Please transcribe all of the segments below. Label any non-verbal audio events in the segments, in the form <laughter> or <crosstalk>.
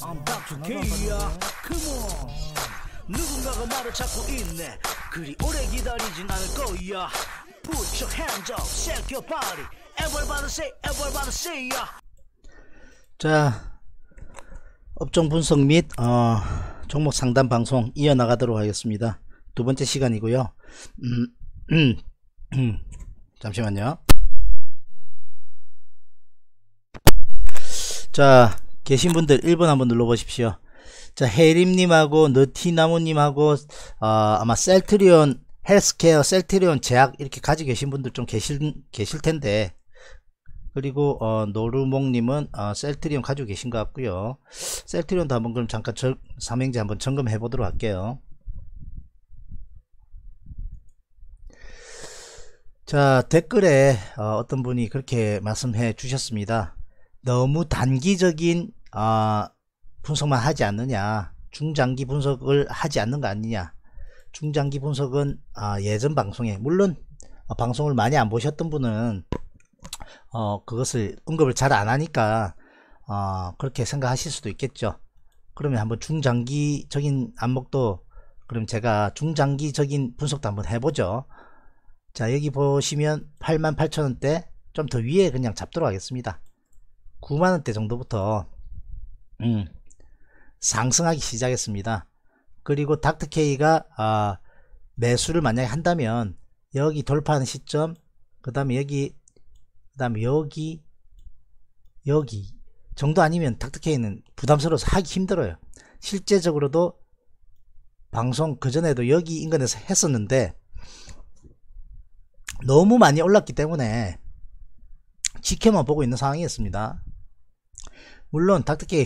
I'm back to K야 Come on 누군가가 말을 찾고 있네 그리 오래 기다리진 않을 거야 Put your hands up, shake your body Everybody say, everybody say ya 자 업종 분석 및 어, 종목 상담 방송 이어나가도록 하겠습니다 두 번째 시간이고요 음, 음, 음. 잠시만요 자 계신 분들 1번 한번 눌러보십시오. 자, 해림님하고 느티나무님하고 어, 아마 셀트리온 헬스케어, 셀트리온 제약 이렇게 가지고 계신 분들 좀 계실 계실 텐데 그리고 어, 노르몽님은 어, 셀트리온 가지고 계신 것 같고요. 셀트리온도 한번 그럼 잠깐 저, 삼행지 한번 점검해 보도록 할게요. 자 댓글에 어, 떤 분이 그렇게 말씀해 주셨습니다. 너무 단기적인 어, 분석만 하지 않느냐 중장기 분석을 하지 않는 거 아니냐 중장기 분석은 어, 예전 방송에 물론 어, 방송을 많이 안 보셨던 분은 어, 그것을 언급을 잘 안 하니까 어, 그렇게 생각하실 수도 있겠죠 그러면 한번 중장기적인 안목도 그럼 제가 중장기적인 분석도 한번 해보죠 자 여기 보시면 88,000원대 좀 더 위에 그냥 잡도록 하겠습니다 9만원대 정도부터 음, 상승하기 시작했습니다. 그리고 닥터케이가 아, 매수를 만약에 한다면 여기 돌파하는 시점 그 다음에 여기 그 다음에 여기 여기 정도 아니면 닥터케이는 부담스러워서 하기 힘들어요. 실제적으로도 방송 그전에도 여기 인근에서 했었는데 너무 많이 올랐기 때문에 지켜만 보고 있는 상황이었습니다. 물론 닥터키가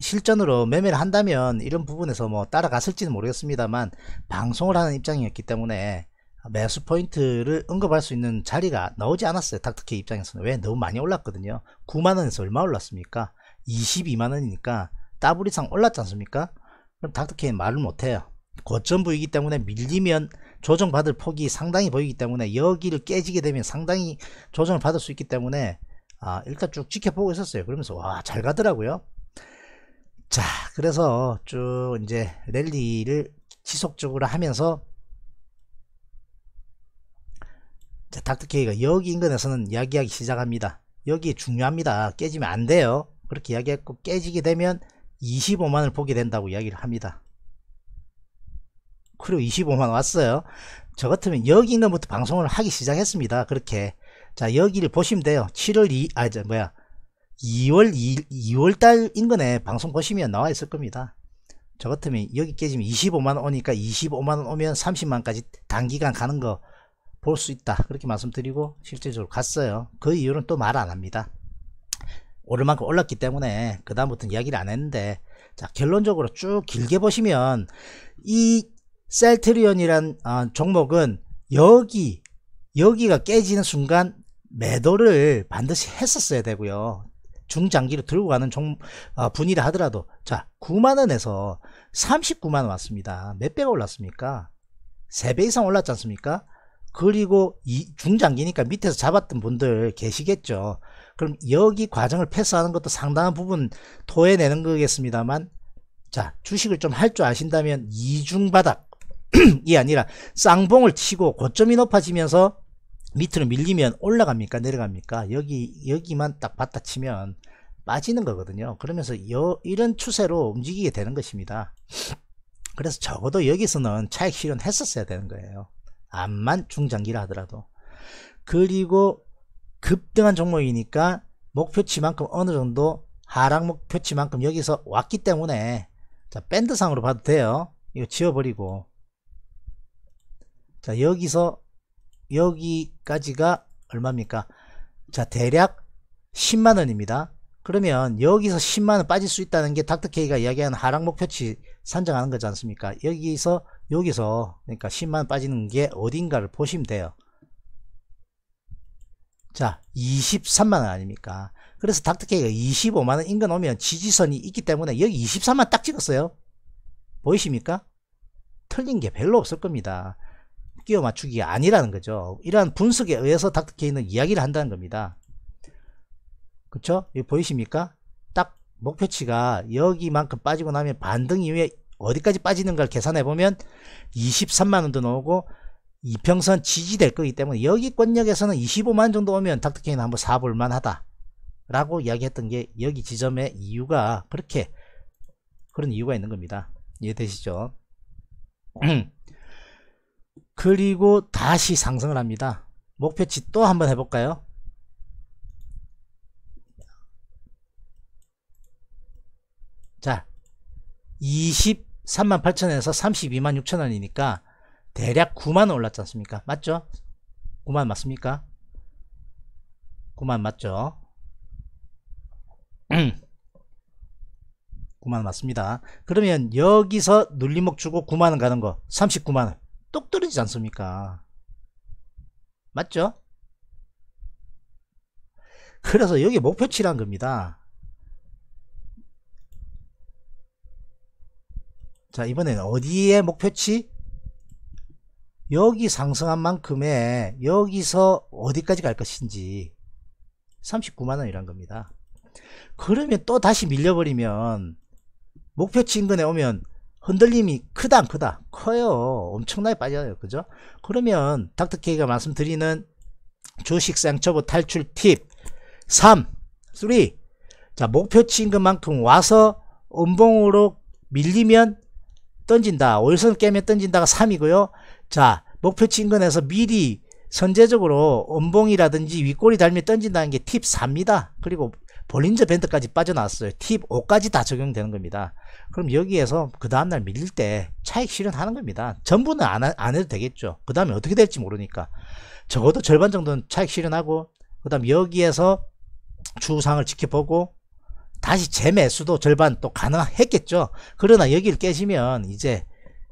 실전, 으로 매매를 한다면 이런 부분에서 뭐 따라갔을지는 모르겠습니다만 방송을 하는 입장이었기 때문에 매수 포인트를 언급할 수 있는 자리가 나오지 않았어요 닥터키 입장에서는 왜 너무 많이 올랐거든요 9만원에서 얼마 올랐습니까 22만원이니까 따블 이상 올랐지 않습니까 그럼 닥터키는 말을 못해요 고점부이기 때문에 밀리면 조정받을 폭이 상당히 보이기 때문에 여기를 깨지게 되면 상당히 조정을 받을 수 있기 때문에 아, 일단 쭉 지켜보고 있었어요. 그러면서 와, 잘 가더라고요. 자, 그래서 쭉 이제 랠리를 지속적으로 하면서 자, 닥터케이가 여기 인근에서는 이야기하기 시작합니다. 여기 중요합니다. 깨지면 안 돼요. 그렇게 이야기했고 깨지게 되면 25만을 보게 된다고 이야기를 합니다. 그리고 25만 왔어요. 저 같으면 여기 인근부터 방송을 하기 시작했습니다. 그렇게 자, 여기를 보시면 돼요. 7월 2, 아, 저, 뭐야. 2월 2, 2월 달인 근에 방송 보시면 나와 있을 겁니다. 저 같으면 여기 깨지면 25만원 오니까 25만원 오면 30만까지 원 단기간 가는 거 볼 수 있다. 그렇게 말씀드리고 실제적으로 갔어요. 그 이유는 또 말 안 합니다. 오를 만큼 올랐기 때문에 그다음부터는 이야기를 안 했는데 자 결론적으로 쭉 길게 보시면 이 셀트리온이란 어, 종목은 여기 여기가 깨지는 순간 매도를 반드시 했었어야 되고요. 중장기로 들고 가는 종, 어, 분이라 하더라도 자 9만원에서 39만원 왔습니다. 몇 배가 올랐습니까? 3배 이상 올랐지 않습니까? 그리고 이 중장기니까 밑에서 잡았던 분들 계시겠죠. 그럼 여기 과정을 패스하는 것도 상당한 부분 토해내는 거겠습니다만 자 주식을 좀 할 줄 아신다면 이중바닥이 <clears throat> 아니라 쌍봉을 치고 고점이 높아지면서 밑으로 밀리면 올라갑니까 내려갑니까 여기 여기만 딱 받다치면 빠지는 거거든요 그러면서 여, 이런 추세로 움직이게 되는 것입니다 그래서 적어도 여기서는 차익 실현했었어야 되는 거예요 암만 중장기라 하더라도 그리고 급등한 종목이니까 목표치만큼 어느 정도 하락 목표치만큼 여기서 왔기 때문에 자 밴드상으로 봐도 돼요 이거 지워버리고 자 여기서 여기까지가 얼마입니까? 자, 대략 10만원입니다. 그러면 여기서 10만원 빠질 수 있다는 게 닥터케이가 이야기하는 하락 목표치 산정하는 거지 않습니까? 여기서, 여기서, 그러니까 10만원 빠지는 게 어딘가를 보시면 돼요. 자, 23만원 아닙니까? 그래서 닥터케이가 25만원 인근 오면 지지선이 있기 때문에 여기 23만 원딱 찍었어요. 보이십니까? 틀린 게 별로 없을 겁니다. 끼워 맞추기 아니라는 거죠. 이러한 분석에 의해서 닥터 케이는 이야기를 한다는 겁니다. 그쵸? 이거 보이십니까? 딱 목표치가 여기만큼 빠지고 나면 반등 이후에 어디까지 빠지는걸 계산해보면 23만원도 나오고 이평선 지지될 거기 때문에 여기 권역에서는 25만 정도 오면 닥터케이는 한번 사볼만 하다 라고 이야기했던 게 여기 지점의 이유가 그렇게 그런 이유가 있는 겁니다 이해되시죠? <clears throat> 그리고 다시 상승을 합니다. 목표치 또 한번 해볼까요? 자, 2 3 8 0 0 0에서3 2 6 0 0 0 원이니까 대략 9만 원 올랐지 않습니까? 맞죠? 9만 맞습니까? 9만 맞죠? 9만원 <clears throat> 맞습니다. 그러면 여기서 눌림목 주고 9만원 가는 거 39만원 똑 떨어지지 않습니까? 맞죠? 그래서 여기 목표치란 겁니다. 자, 이번엔 어디에 목표치? 여기 상승한 만큼에 여기서 어디까지 갈 것인지 39만원이란 겁니다. 그러면 또 다시 밀려버리면 목표치 인근에 오면 흔들림이 크다 안 크다 커요 엄청나게 빠져요 그죠 그러면 닥터케이가 말씀드리는 주식 상처부 탈출 팁 3, 3. 자, 목표치인 것만큼 와서 음봉으로 밀리면 던진다. 월선 깨면 던진다가 3이고요. 자, 목표치인 건에서 미리 선제적으로 음봉이라든지 윗골이 달면 던진다는 게 팁 4입니다. 그리고 볼린저 밴드까지 빠져나왔어요. 팁 5까지 다 적용되는 겁니다. 그럼 여기에서 그 다음날 밀릴 때 차익 실현하는 겁니다. 전부는 안, 안 해도 되겠죠. 그 다음에 어떻게 될지 모르니까. 적어도 절반 정도는 차익 실현하고 그 다음 여기에서 추상을 지켜보고 다시 재매수도 절반 또 가능했겠죠. 그러나 여기를 깨시면 이제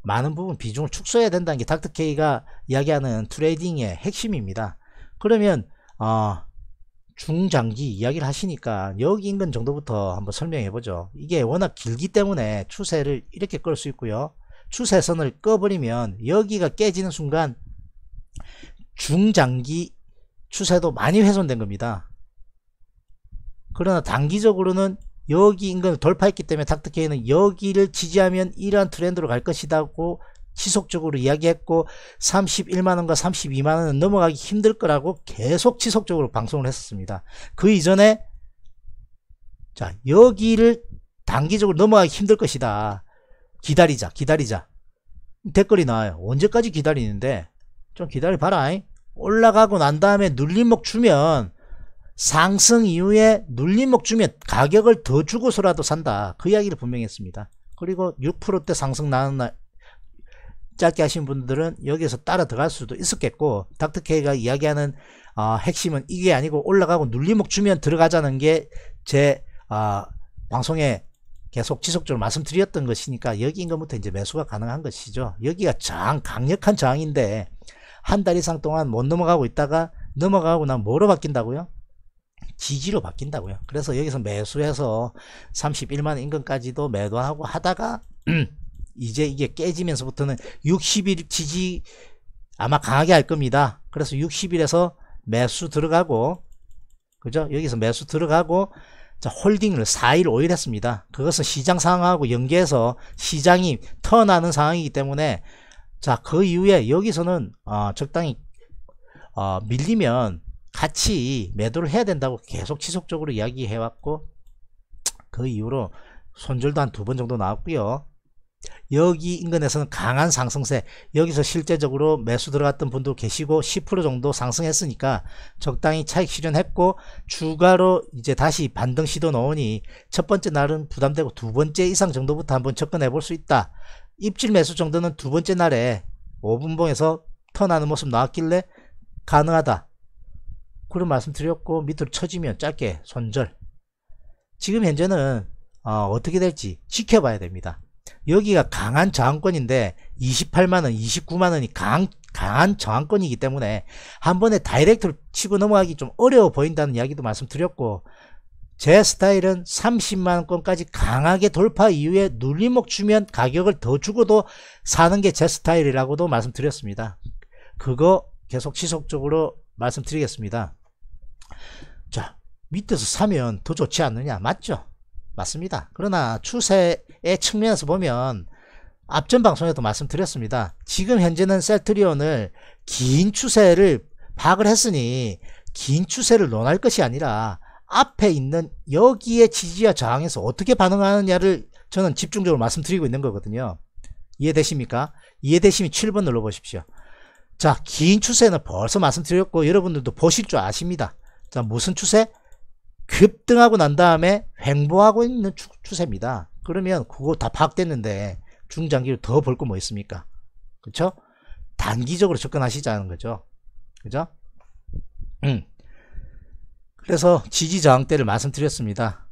많은 부분 비중을 축소해야 된다는 게 닥터케이가 이야기하는 트레이딩의 핵심입니다. 그러면 어, 중장기 이야기를 하시니까 여기 인근 정도부터 한번 설명해 보죠 이게 워낙 길기 때문에 추세를 이렇게 끌 수 있고요 추세선을 꺼버리면 여기가 깨지는 순간 중장기 추세도 많이 훼손된 겁니다 그러나 단기적으로는 여기 인근을 돌파했기 때문에 닥터케이는 여기를 지지하면 이러한 트렌드로 갈 것이다고 지속적으로 이야기했고 31만원과 32만원은 넘어가기 힘들 거라고 계속 지속적으로 방송을 했었습니다. 그 이전에 자 여기를 단기적으로 넘어가기 힘들 것이다. 기다리자 기다리자 댓글이 나와요. 언제까지 기다리는데 좀 기다려봐라 올라가고 난 다음에 눌림목 주면 상승 이후에 눌림목 주면 가격을 더 주고서라도 산다. 그 이야기를 분명히 했습니다. 그리고 6%대 상승 나는 날 짧게 하신 분들은 여기서 따라 들어갈 수도 있었겠고 닥터케이가 이야기하는 어, 핵심은 이게 아니고 올라가고 눌리목 주면 들어가자는 게제 어, 방송에 계속 지속적으로 말씀드렸던 것이니까 여기인 것부터 이제 매수가 가능한 것이죠. 여기가 장 강력한 장인데 한 달 이상 동안 못 넘어가고 있다가 넘어가고 난 뭐로 바뀐다고요? 지지로 바뀐다고요. 그래서 여기서 매수해서 31만 인근까지도 매도하고 하다가 <clears throat> 음, 이제 이게 깨지면서부터는 60일 지지 아마 강하게 할 겁니다. 그래서 60일에서 매수 들어가고 그죠? 여기서 매수 들어가고 자, 홀딩을 4일 5일 했습니다. 그것은 시장 상황하고 연계해서 시장이 터나는 상황이기 때문에 자, 그 이후에 여기서는 어, 적당히 어, 밀리면 같이 매도를 해야 된다고 계속 지속적으로 이야기해 왔고 그 이후로 손절도 한 두 번 정도 나왔고요. 여기 인근에서는 강한 상승세 여기서 실제적으로 매수 들어갔던 분도 계시고 10% 정도 상승했으니까 적당히 차익 실현했고 주가로 이제 다시 반등 시도 넣으니 첫 번째 날은 부담되고 두 번째 이상 정도부터 한번 접근해 볼 수 있다 입질 매수 정도는 두 번째 날에 5분봉에서 턴하는 모습 나왔길래 가능하다 그런 말씀 드렸고 밑으로 쳐지면 짧게 손절 지금 현재는 어, 어떻게 될지 지켜봐야 됩니다 여기가 강한 저항권인데 28만원 29만원이 강, 강한 저항권이기 때문에 한 번에 다이렉트로 치고 넘어가기 좀 어려워 보인다는 이야기도 말씀드렸고 제 스타일은 30만원권까지 강하게 돌파 이후에 눌림목 주면 가격을 더 주고도 사는 게 제 스타일이라고도 말씀드렸습니다. 그거 계속 지속적으로 말씀드리겠습니다. 자 밑에서 사면 더 좋지 않느냐 맞죠? 맞습니다. 그러나 추세 측면에서 보면 앞전 방송에도 말씀드렸습니다. 지금 현재는 셀트리온을 긴 추세를 파악을 했으니 긴 추세를 논할 것이 아니라 앞에 있는 여기에 지지와 저항에서 어떻게 반응하느냐를 저는 집중적으로 말씀드리고 있는 거거든요. 이해되십니까? 이해되시면 7번 눌러보십시오. 자, 긴 추세는 벌써 말씀드렸고 여러분들도 보실 줄 아십니다. 자, 무슨 추세? 급등하고 난 다음에 횡보하고 있는 추, 추세입니다. 그러면 그거 다 파악됐는데 중장기로 더벌거뭐 있습니까? 그쵸 단기적으로 접근하시자는 거죠. 그죠? 음. 그래서 지지저항대를 말씀드렸습니다.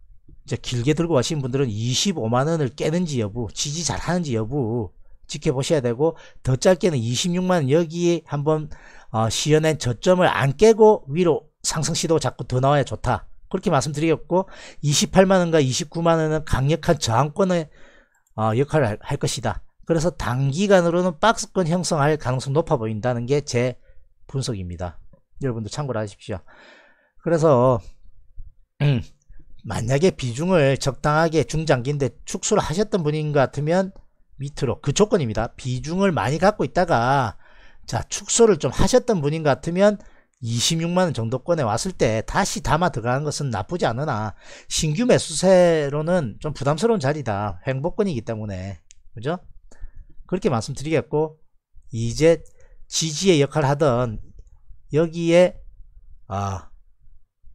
이제 길게 들고 가신 분들은 25만원을 깨는지 여부, 지지 잘하는지 여부 지켜보셔야 되고 더 짧게는 26만원 여기에 한번 어, 시연한 저점을 안 깨고 위로 상승 시도 자꾸 더 나와야 좋다. 그렇게 말씀드리겠고 28만원과 29만원은 강력한 저항권의 어, 역할을 할 것이다. 그래서 단기간으로는 박스권 형성할 가능성 높아 보인다는 게 제 분석입니다. 여러분도 참고를 하십시오. 그래서 음, 만약에 비중을 적당하게 중장기인데 축소를 하셨던 분인 것 같으면 밑으로 그 조건입니다. 비중을 많이 갖고 있다가 자 축소를 좀 하셨던 분인 것 같으면 26만원 정도권에 왔을 때 다시 담아 들어가는 것은 나쁘지 않으나 신규 매수세로는 좀 부담스러운 자리다 행복권이기 때문에 그죠 그렇게 말씀드리겠고 이제 지지의 역할을 하던 여기에 아,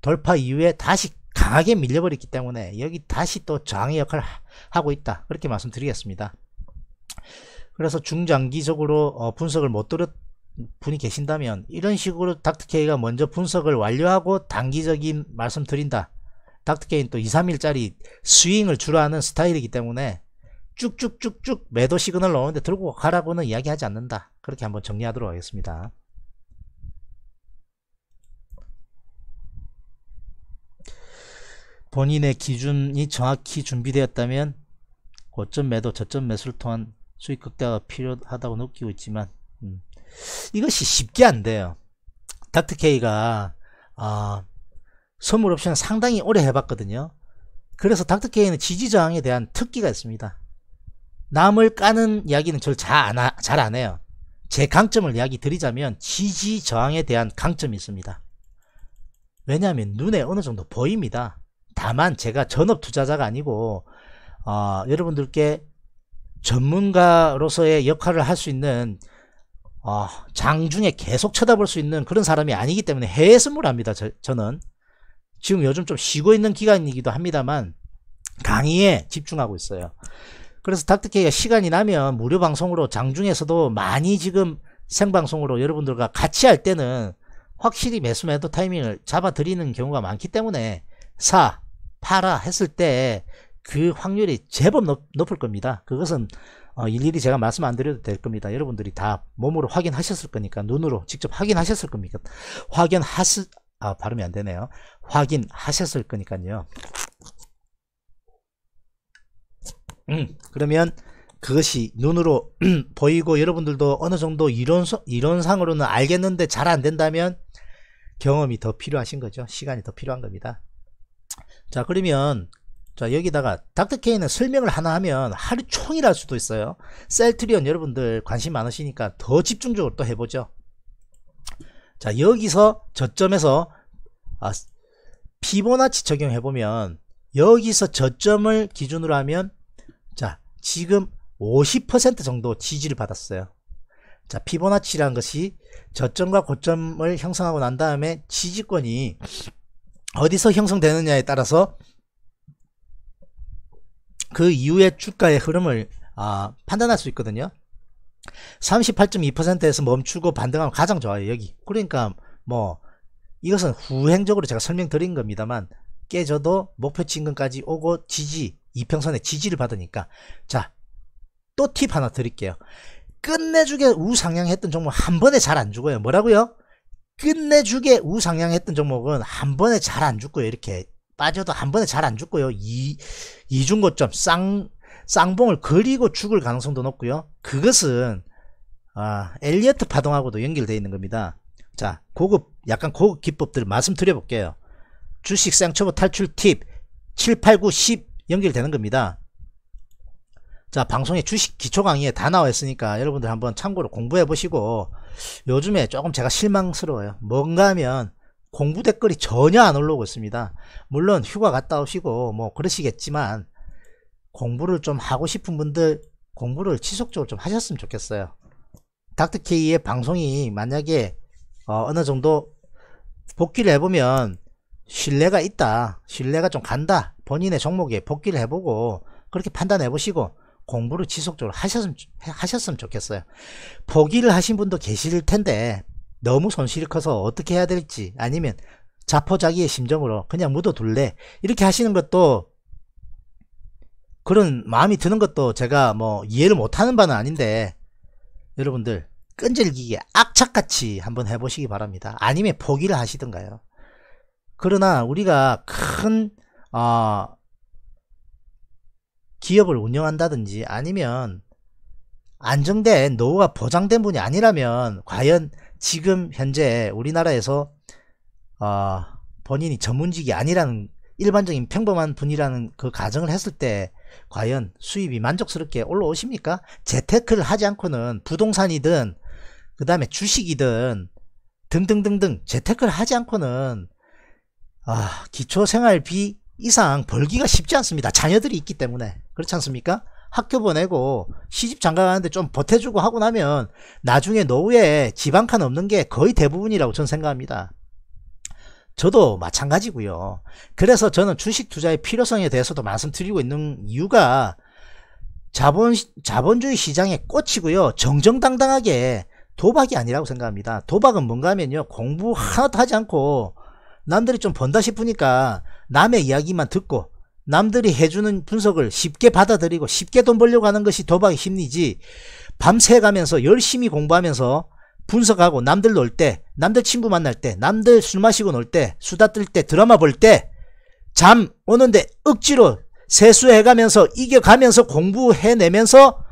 돌파 이후에 다시 강하게 밀려버렸기 때문에 여기 다시 또 저항의 역할을 하고 있다 그렇게 말씀드리겠습니다 그래서 중장기적으로 어, 분석을 못 들었 분이 계신다면 이런 식으로 닥터케이가 먼저 분석을 완료하고 단기적인 말씀 드린다. 닥터케이는 또 2, 3일짜리 스윙을 주로 하는 스타일이기 때문에 쭉쭉쭉쭉 매도 시그널 넣오는데 들고 가라고는 이야기하지 않는다. 그렇게 한번 정리하도록 하겠습니다. 본인의 기준이 정확히 준비되었다면 고점 매도 저점 매수를 통한 수익 극대화가 필요하다고 느끼고 있지만 음. 이것이 쉽게 안 돼요. 닥터케이가 어, 아, 선물 옵션 상당히 오래 해봤거든요. 그래서 닥터케이는 지지저항에 대한 특기가 있습니다. 남을 까는 이야기는 저를 잘안 안 해요. 제 강점을 이야기 드리자면 지지저항에 대한 강점이 있습니다. 왜냐하면 눈에 어느 정도 보입니다. 다만 제가 전업 투자자가 아니고 어, 여러분들께 전문가로서의 역할을 할 수 있는 어, 아, 장중에 계속 쳐다볼 수 있는 그런 사람이 아니기 때문에 해외선물 합니다. 저, 저는 지금 요즘 좀 쉬고 있는 기간이기도 합니다만 강의에 집중하고 있어요. 그래서 닥터케이가 시간이 나면 무료 방송으로 장중에서도 많이 지금 생방송으로 여러분들과 같이 할 때는 확실히 매수 매도 타이밍을 잡아드리는 경우가 많기 때문에 사, 팔아 했을 때 그 확률이 제법 높, 높을 겁니다. 그것은 어, 일일이 제가 말씀 안 드려도 될 겁니다. 여러분들이 다 몸으로 확인하셨을 거니까 눈으로 직접 확인하셨을 겁니까? 확인하스 아 발음이 안 되네요. 확인하셨을 거니까요. 음, 그러면 그것이 눈으로 <clears throat> 보이고 여러분들도 어느 정도 이론 이론상으로는 알겠는데 잘 안 된다면 경험이 더 필요하신 거죠. 시간이 더 필요한 겁니다. 자 그러면 자 여기다가 닥터케이는 설명을 하나 하면 하루 총일 할 수도 있어요 셀트리온 여러분들 관심 많으시니까 더 집중적으로 또 해보죠 자 여기서 저점에서 아, 피보나치 적용해보면 여기서 저점을 기준으로 하면 자 지금 50% 정도 지지를 받았어요 자 피보나치라는 것이 저점과 고점을 형성하고 난 다음에 지지권이 어디서 형성되느냐에 따라서 그 이후의 주가의 흐름을 아, 판단할 수 있거든요. 38.2%에서 멈추고 반등하면 가장 좋아요 여기 그러니까 뭐 이것은 후행적으로 제가 설명드린 겁니다만 깨져도 목표 치인금까지 오고 지지 이평선에 지지를 받으니까 자 또 팁 하나 드릴게요 끝내주게 우상향했던 종목 한 번에 잘 안 죽어요 뭐라고요? 끝내주게 우상향했던 종목은 한 번에 잘 안 죽고요 이렇게 빠져도 한 번에 잘 안 죽고요. 이, 이중고점, 쌍, 쌍봉을 그리고 죽을 가능성도 높고요. 그것은, 아, 엘리어트 파동하고도 연결되어 있는 겁니다. 자, 고급, 약간 고급 기법들 말씀드려볼게요. 주식 쌍초보 탈출 팁 7, 8, 9, 10 연결되는 겁니다. 자, 방송에 주식 기초 강의에 다 나와 있으니까 여러분들 한번 참고로 공부해 보시고 요즘에 조금 제가 실망스러워요. 뭔가 하면 공부 댓글이 전혀 안 올라오고 있습니다. 물론 휴가 갔다 오시고 뭐 그러시겠지만 공부를 좀 하고 싶은 분들 공부를 지속적으로 좀 하셨으면 좋겠어요. 닥터케이의 방송이 만약에 어, 어느 정도 복귀를 해보면 신뢰가 있다 신뢰가 좀 간다 본인의 종목에 복귀를 해보고 그렇게 판단해 보시고 공부를 지속적으로 하셨으면, 하셨으면 좋겠어요 포기를 하신 분도 계실 텐데 너무 손실이 커서 어떻게 해야 될지 아니면 자포자기의 심정으로 그냥 묻어둘래 이렇게 하시는 것도 그런 마음이 드는 것도 제가 뭐 이해를 못하는 바는 아닌데 여러분들 끈질기게 악착같이 한번 해보시기 바랍니다. 아니면 포기를 하시던가요. 그러나 우리가 큰 어, 기업을 운영한다든지 아니면 안정된 노후가 보장된 분이 아니라면 과연 지금 현재 우리나라에서 어, 본인이 전문직이 아니라는 일반적인 평범한 분이라는 그 가정을 했을 때 과연 수입이 만족스럽게 올라오십니까? 재테크를 하지 않고는 부동산이든 그 다음에 주식이든 등등등등 재테크를 하지 않고는 아, 기초생활비 이상 벌기가 쉽지 않습니다. 자녀들이 있기 때문에 그렇지 않습니까? 학교 보내고 시집 장가가는데 좀 보태주고 하고 나면 나중에 노후에 집한칸 없는 게 거의 대부분이라고 저는 생각합니다. 저도 마찬가지고요. 그래서 저는 주식 투자의 필요성에 대해서도 말씀드리고 있는 이유가 자본, 자본주의 시장의 꽃이고요. 정정당당하게 도박이 아니라고 생각합니다. 도박은 뭔가 하면요. 공부 하나도 하지 않고 남들이 좀 번다 싶으니까 남의 이야기만 듣고 남들이 해주는 분석을 쉽게 받아들이고 쉽게 돈 벌려고 하는 것이 도박의 심리지 밤새 가면서 열심히 공부하면서 분석하고 남들 놀 때, 남들 친구 만날 때, 남들 술 마시고 놀 때, 수다 뜰 때, 드라마 볼 때, 잠 오는데 억지로 세수해가면서 이겨가면서 공부해내면서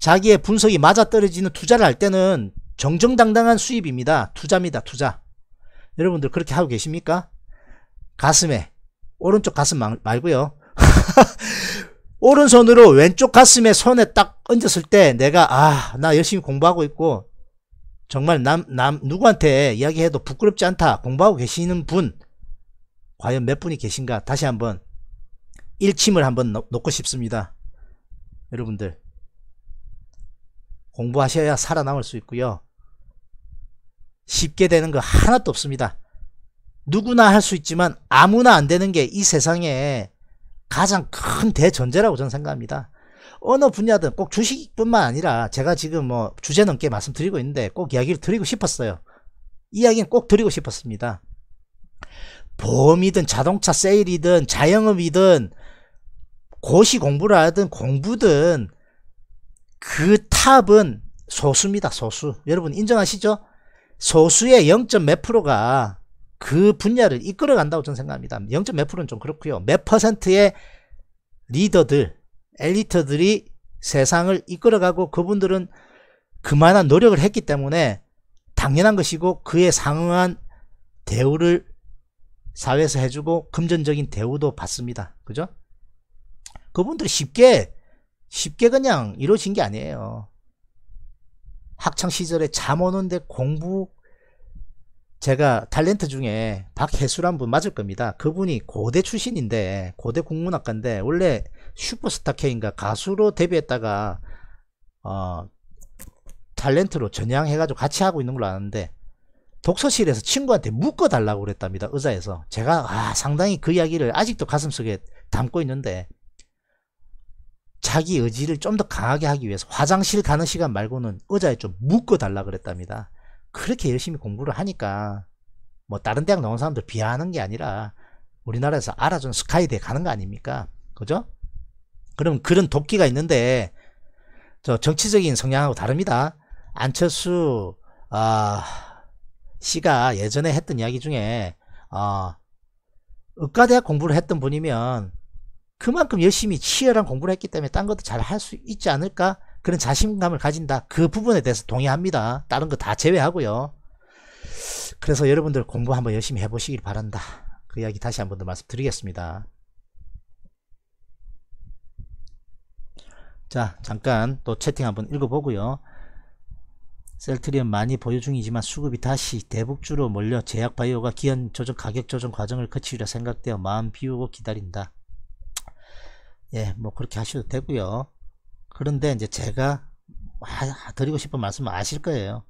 자기의 분석이 맞아떨어지는 투자를 할 때는 정정당당한 수입입니다. 투자입니다. 투자. 여러분들 그렇게 하고 계십니까? 가슴에 오른쪽 가슴 말고요. <laughs> 오른손으로 왼쪽 가슴에 손에 딱 얹었을 때 내가 아 나 열심히 공부하고 있고 정말 남, 남 누구한테 이야기해도 부끄럽지 않다 공부하고 계시는 분 과연 몇 분이 계신가 다시 한번 일침을 한번 놓고 싶습니다 여러분들 공부하셔야 살아남을 수 있고요 쉽게 되는 거 하나도 없습니다 누구나 할 수 있지만 아무나 안 되는 게 이 세상에 가장 큰 대전제라고 저는 생각합니다. 어느 분야든 꼭 주식뿐만 아니라 제가 지금 뭐 주제 넘게 말씀드리고 있는데 꼭 이야기를 드리고 싶었어요. 이야기는 꼭 드리고 싶었습니다. 보험이든 자동차 세일이든 자영업이든 고시 공부를 하든 공부든 그 탑은 소수입니다. 소수. 여러분 인정하시죠? 소수의 0. 몇 프로가 그 분야를 이끌어 간다고 저는 생각합니다. 0. 몇 프로는 좀 그렇고요. 몇 퍼센트의 리더들, 엘리트들이 세상을 이끌어가고 그분들은 그만한 노력을 했기 때문에 당연한 것이고 그에 상응한 대우를 사회에서 해주고 금전적인 대우도 받습니다. 그죠? 그분들이 쉽게 쉽게 그냥 이루어진 게 아니에요. 학창 시절에 잠 오는데 공부 제가 탤런트 중에 박혜수란 분 맞을 겁니다. 그분이 고대 출신인데 고대 국문학과인데 원래 슈퍼스타 K인가 가수로 데뷔했다가 어 탤런트로 전향해가지고 같이 하고 있는 걸로 아는데 독서실에서 친구한테 묶어달라고 그랬답니다. 의자에서 제가 아, 상당히 그 이야기를 아직도 가슴속에 담고 있는데 자기 의지를 좀 더 강하게 하기 위해서 화장실 가는 시간 말고는 의자에 좀 묶어달라 그랬답니다. 그렇게 열심히 공부를 하니까 뭐 다른 대학 나온 사람들 비하하는 게 아니라 우리나라에서 알아준 스카이대에 가는 거 아닙니까? 그죠? 그럼 그런 돕기가 있는데 저 정치적인 성향하고 다릅니다. 안철수 아, 씨가 예전에 했던 이야기 중에 어, 의과대학 공부를 했던 분이면 그만큼 열심히 치열한 공부를 했기 때문에 딴 것도 잘 할 수 있지 않을까 그런 자신감을 가진다. 그 부분에 대해서 동의합니다. 다른 거 다 제외하고요. 그래서 여러분들 공부 한번 열심히 해보시길 바란다. 그 이야기 다시 한 번 더 말씀드리겠습니다. 자, 잠깐 또 채팅 한번 읽어보고요. 셀트리온 많이 보유 중이지만 수급이 다시 대북주로 몰려 제약바이오가 기한 조정 가격 조정 과정을 거치리라 생각되어 마음 비우고 기다린다. 예, 뭐 그렇게 하셔도 되고요. 그런데 이제 제가 드리고 싶은 말씀은 아실 거예요.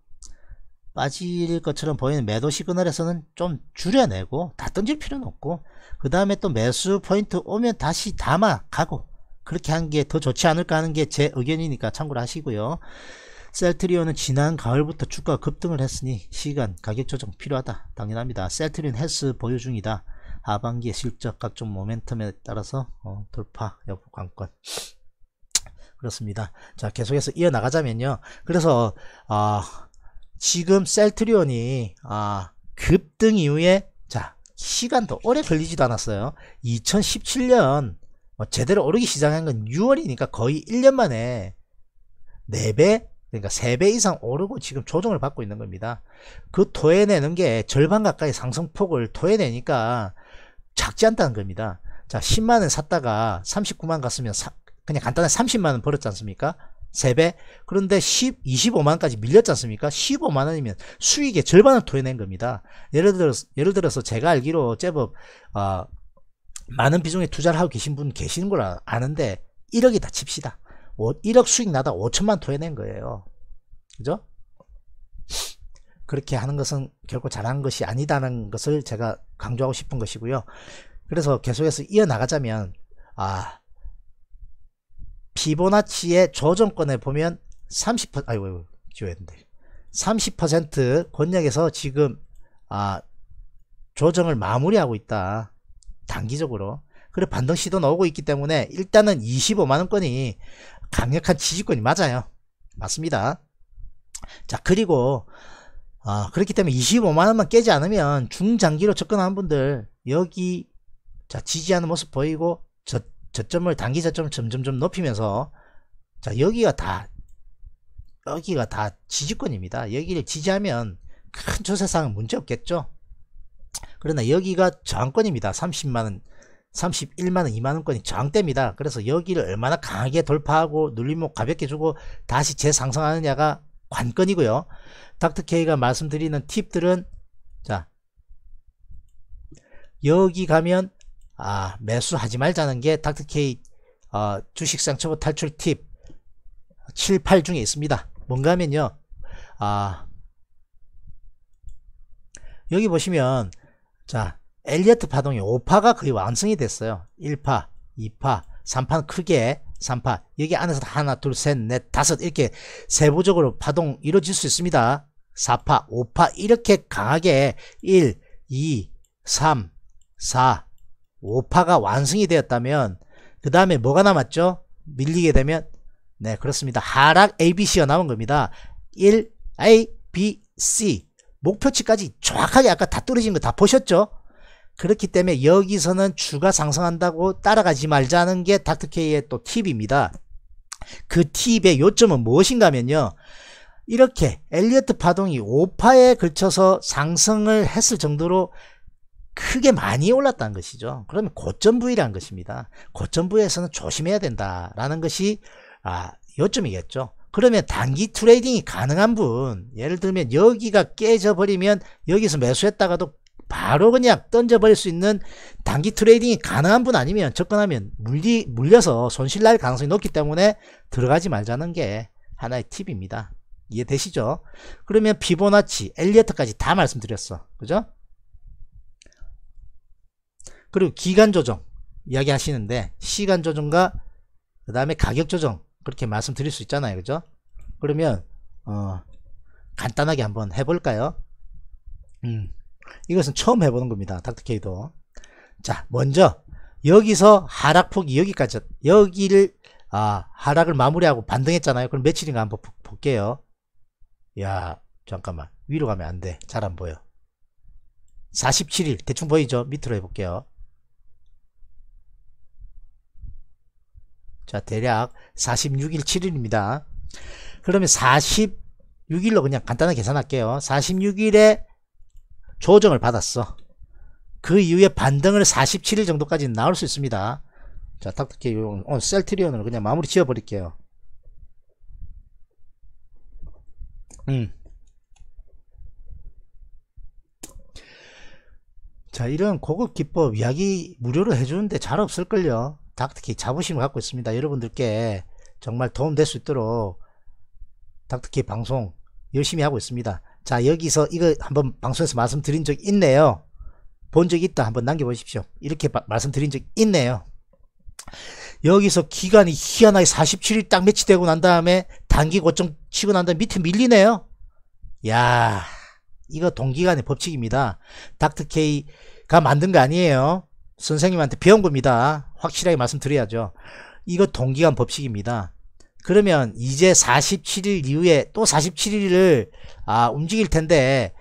빠질 것처럼 보이는 매도 시그널에서는 좀 줄여내고 다 던질 필요는 없고 그 다음에 또 매수 포인트 오면 다시 담아가고 그렇게 한 게 더 좋지 않을까 하는 게 제 의견이니까 참고를 하시고요. 셀트리온은 지난 가을부터 주가 급등을 했으니 시간 가격 조정 필요하다 당연합니다 셀트리온 헬스 보유 중이다 하반기의 실적 각종 모멘텀에 따라서 어, 돌파 여부 관건 그렇습니다. 자, 계속해서 이어나가자면요. 그래서, 아, 지금 셀트리온이, 아, 급등 이후에, 자, 시간도 오래 걸리지도 않았어요. 2017년, 뭐 제대로 오르기 시작한 건 6월이니까 거의 1년 만에 4배, 그러니까 3배 이상 오르고 지금 조정을 받고 있는 겁니다. 그 토해내는 게 절반 가까이 상승폭을 토해내니까 작지 않다는 겁니다. 자, 10만원 샀다가 39만 갔으면 그냥 간단한 30만원 벌었지 않습니까? 3배? 그런데 10, 25만원까지 밀렸지 않습니까? 15만원이면 수익의 절반을 토해낸 겁니다. 예를 들어서, 예를 들어서 제가 알기로 제법, 어, 많은 비중에 투자를 하고 계신 분 계시는 걸 아, 아는데 1억이다 칩시다. 1억 수익 나다 5천만 토해낸 거예요. 그죠? 그렇게 하는 것은 결코 잘한 것이 아니다는 것을 제가 강조하고 싶은 것이고요. 그래서 계속해서 이어나가자면, 아, 피보나치의 조정권에 보면 30% 아이고 아이고 데30% 권역에서 지금 아 조정을 마무리하고 있다 단기적으로 그리고 반등 시도 나오고 있기 때문에 일단은 25만원권이 강력한 지지권이 맞아요 맞습니다 자 그리고 아 그렇기 때문에 25만원만 깨지 않으면 중장기로 접근하는 분들 여기 자 지지하는 모습 보이고 저점을 단기 저점을 점점점 높이면서 자 여기가 다 여기가 다 지지권입니다. 여기를 지지하면 큰 조세상은 문제 없겠죠. 그러나 여기가 저항권입니다. 30만원, 31만원, 2만원권이 저항대입니다. 그래서 여기를 얼마나 강하게 돌파하고 눌림목 가볍게 주고 다시 재상승하느냐가 관건이고요. 닥터케이가 말씀드리는 팁들은 자 여기 가면 아 매수하지 말자는 게 닥터케이 어, 주식상처부 탈출 팁 7, 8 중에 있습니다 뭔가 하면요 아 여기 보시면 자 엘리어트 파동이 5파가 거의 완성이 됐어요 1파 2파 3파 는 크게 3파 여기 안에서 하나 둘셋넷 다섯 이렇게 세부적으로 파동 이루어질 수 있습니다 4파 5파 이렇게 강하게 1 2 3 4 5파가 완성이 되었다면 그 다음에 뭐가 남았죠? 밀리게 되면 네 그렇습니다. 하락 ABC가 남은 겁니다. 1, A, B, C 목표치까지 정확하게 아까 다 떨어진 거 다 보셨죠? 그렇기 때문에 여기서는 주가 상승한다고 따라가지 말자는 게 닥터케이의 또 팁입니다. 그 팁의 요점은 무엇인가 하면요. 이렇게 엘리어트 파동이 5파에 걸쳐서 상승을 했을 정도로 크게 많이 올랐다는 것이죠. 그러면 고점 부위라는 것입니다. 고점 부위에서는 조심해야 된다라는 것이 아, 요점이겠죠. 그러면 단기 트레이딩이 가능한 분 예를 들면 여기가 깨져버리면 여기서 매수했다가도 바로 그냥 던져버릴 수 있는 단기 트레이딩이 가능한 분 아니면 접근하면 물리, 물려서 손실 날 가능성이 높기 때문에 들어가지 말자는 게 하나의 팁입니다. 이해되시죠? 그러면 피보나치, 엘리어트까지 다 말씀드렸어. 그죠? 그리고 기간 조정 이야기 하시는데 시간 조정과 그 다음에 가격 조정 그렇게 말씀드릴 수 있잖아요 그죠 그러면 어 간단하게 한번 해볼까요 음 이것은 처음 해보는 겁니다 닥터케이도 자 먼저 여기서 하락폭이 여기까지 여기를 아 하락을 마무리하고 반등했잖아요 그럼 며칠인가 한번 볼게요 야 잠깐만 위로 가면 안돼 잘 안보여 47일 대충 보이죠 밑으로 해볼게요 자 대략 46일 7일입니다. 그러면 46일로 그냥 간단하게 계산할게요. 46일에 조정을 받았어. 그 이후에 반등을 47일 정도까지 나올 수 있습니다. 자, 닥터해요 어, 셀트리온으로 그냥 마무리 지어버릴게요. 음. 자, 이런 고급 기법 이야기 무료로 해주는데 잘 없을걸요. 닥터키 자부심을 갖고 있습니다. 여러분들께 정말 도움될 수 있도록 닥터키 방송 열심히 하고 있습니다. 자 여기서 이거 한번 방송에서 말씀드린 적 있네요. 본 적 있다 한번 남겨보십시오. 이렇게 바, 말씀드린 적 있네요. 여기서 기간이 희한하게 47일 딱 매치되고 난 다음에 단기 고점 치고 난 다음에 밑에 밀리네요. 야 이거 동기간의 법칙입니다. 닥터케이가 만든 거 아니에요. 선생님한테 배운 겁니다. 확실하게 말씀드려야죠. 이거 동기간 법칙입니다. 그러면 이제 47일 이후에 또 47일을 아, 움직일 텐데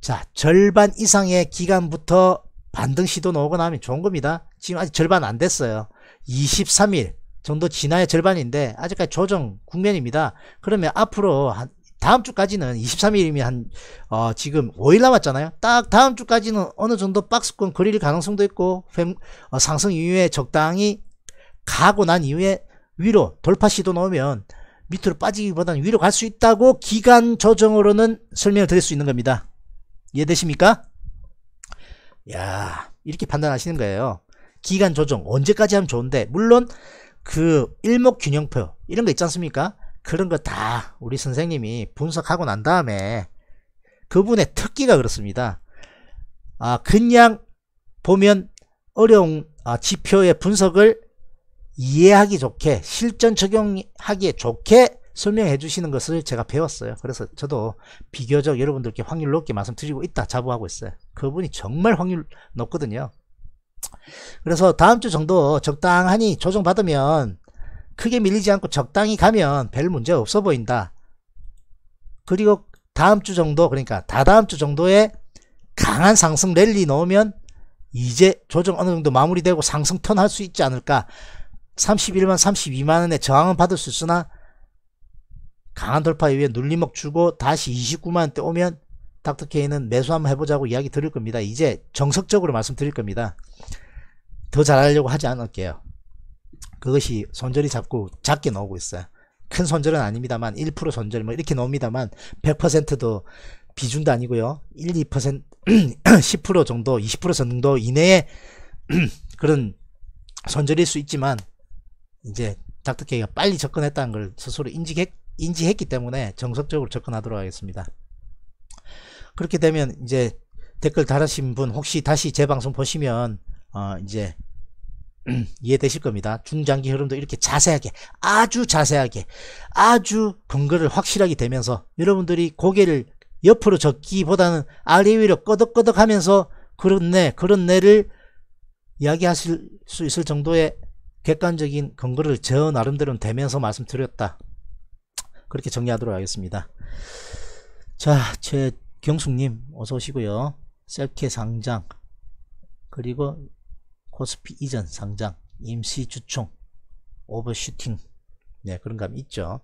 자 절반 이상의 기간부터 반등 시도 나오고 나면 좋은 겁니다. 지금 아직 절반 안 됐어요. 23일 정도 지나야 절반인데 아직까지 조정 국면입니다. 그러면 앞으로 한 다음 주까지는 23일이면 한 어, 지금 5일 남았잖아요. 딱 다음 주까지는 어느 정도 박스권 거릴 가능성도 있고 횡, 어, 상승 이후에 적당히 가고 난 이후에 위로 돌파 시도 넣으면 밑으로 빠지기보다는 위로 갈 수 있다고 기간 조정으로는 설명을 드릴 수 있는 겁니다. 이해되십니까? 야 이렇게 판단하시는 거예요. 기간 조정 언제까지 하면 좋은데 물론 그 일목균형표 이런 거 있지 않습니까? 그런 거 다 우리 선생님이 분석하고 난 다음에 그분의 특기가 그렇습니다. 아, 그냥 보면 어려운 아, 지표의 분석을 이해하기 좋게 실전 적용하기에 좋게 설명해 주시는 것을 제가 배웠어요. 그래서 저도 비교적 여러분들께 확률 높게 말씀드리고 있다 자부하고 있어요. 그분이 정말 확률 높거든요. 그래서 다음 주 정도 적당하니 조정받으면 크게 밀리지 않고 적당히 가면 별 문제 없어 보인다. 그리고 다음 주 정도 그러니까 다다음 주 정도에 강한 상승 랠리 넣으면 이제 조정 어느 정도 마무리되고 상승 턴 할 수 있지 않을까 31만 3 2만원의 저항은 받을 수 있으나 강한 돌파 이후에 눌림목 주고 다시 29만원대 오면 닥터케이는 매수 한번 해보자고 이야기 드릴 겁니다 이제 정석적으로 말씀드릴 겁니다 더 잘하려고 하지 않을게요 그것이 손절이 자꾸 작게 나오고 있어요. 큰 손절은 아닙니다만 1% 손절 뭐 이렇게 나옵니다만 100%도 비준도 아니고요. 1, 2% 10% 정도 20% 정도 이내에 <clears throat> 그런 손절일 수 있지만 이제 닥터케이가 빨리 접근했다는 걸 스스로 인지했, 인지했기 때문에 정석적으로 접근하도록 하겠습니다. 그렇게 되면 이제 댓글 달으신 분 혹시 다시 재 방송 보시면 어 이제 음, 이해되실 겁니다. 중장기 흐름도 이렇게 자세하게 아주 자세하게 아주 근거를 확실하게 되면서 여러분들이 고개를 옆으로 젓기보다는 아래 위로 끄덕끄덕 하면서 그렇네 그런네를 이야기하실 수 있을 정도의 객관적인 근거를 저 나름대로는 되면서 말씀드렸다. 그렇게 정리하도록 하겠습니다. 자, 최경숙님 어서 오시고요. 셀케 상장 그리고 코스피 이전 상장, 임시 주총, 오버슈팅 네 그런 감 있죠.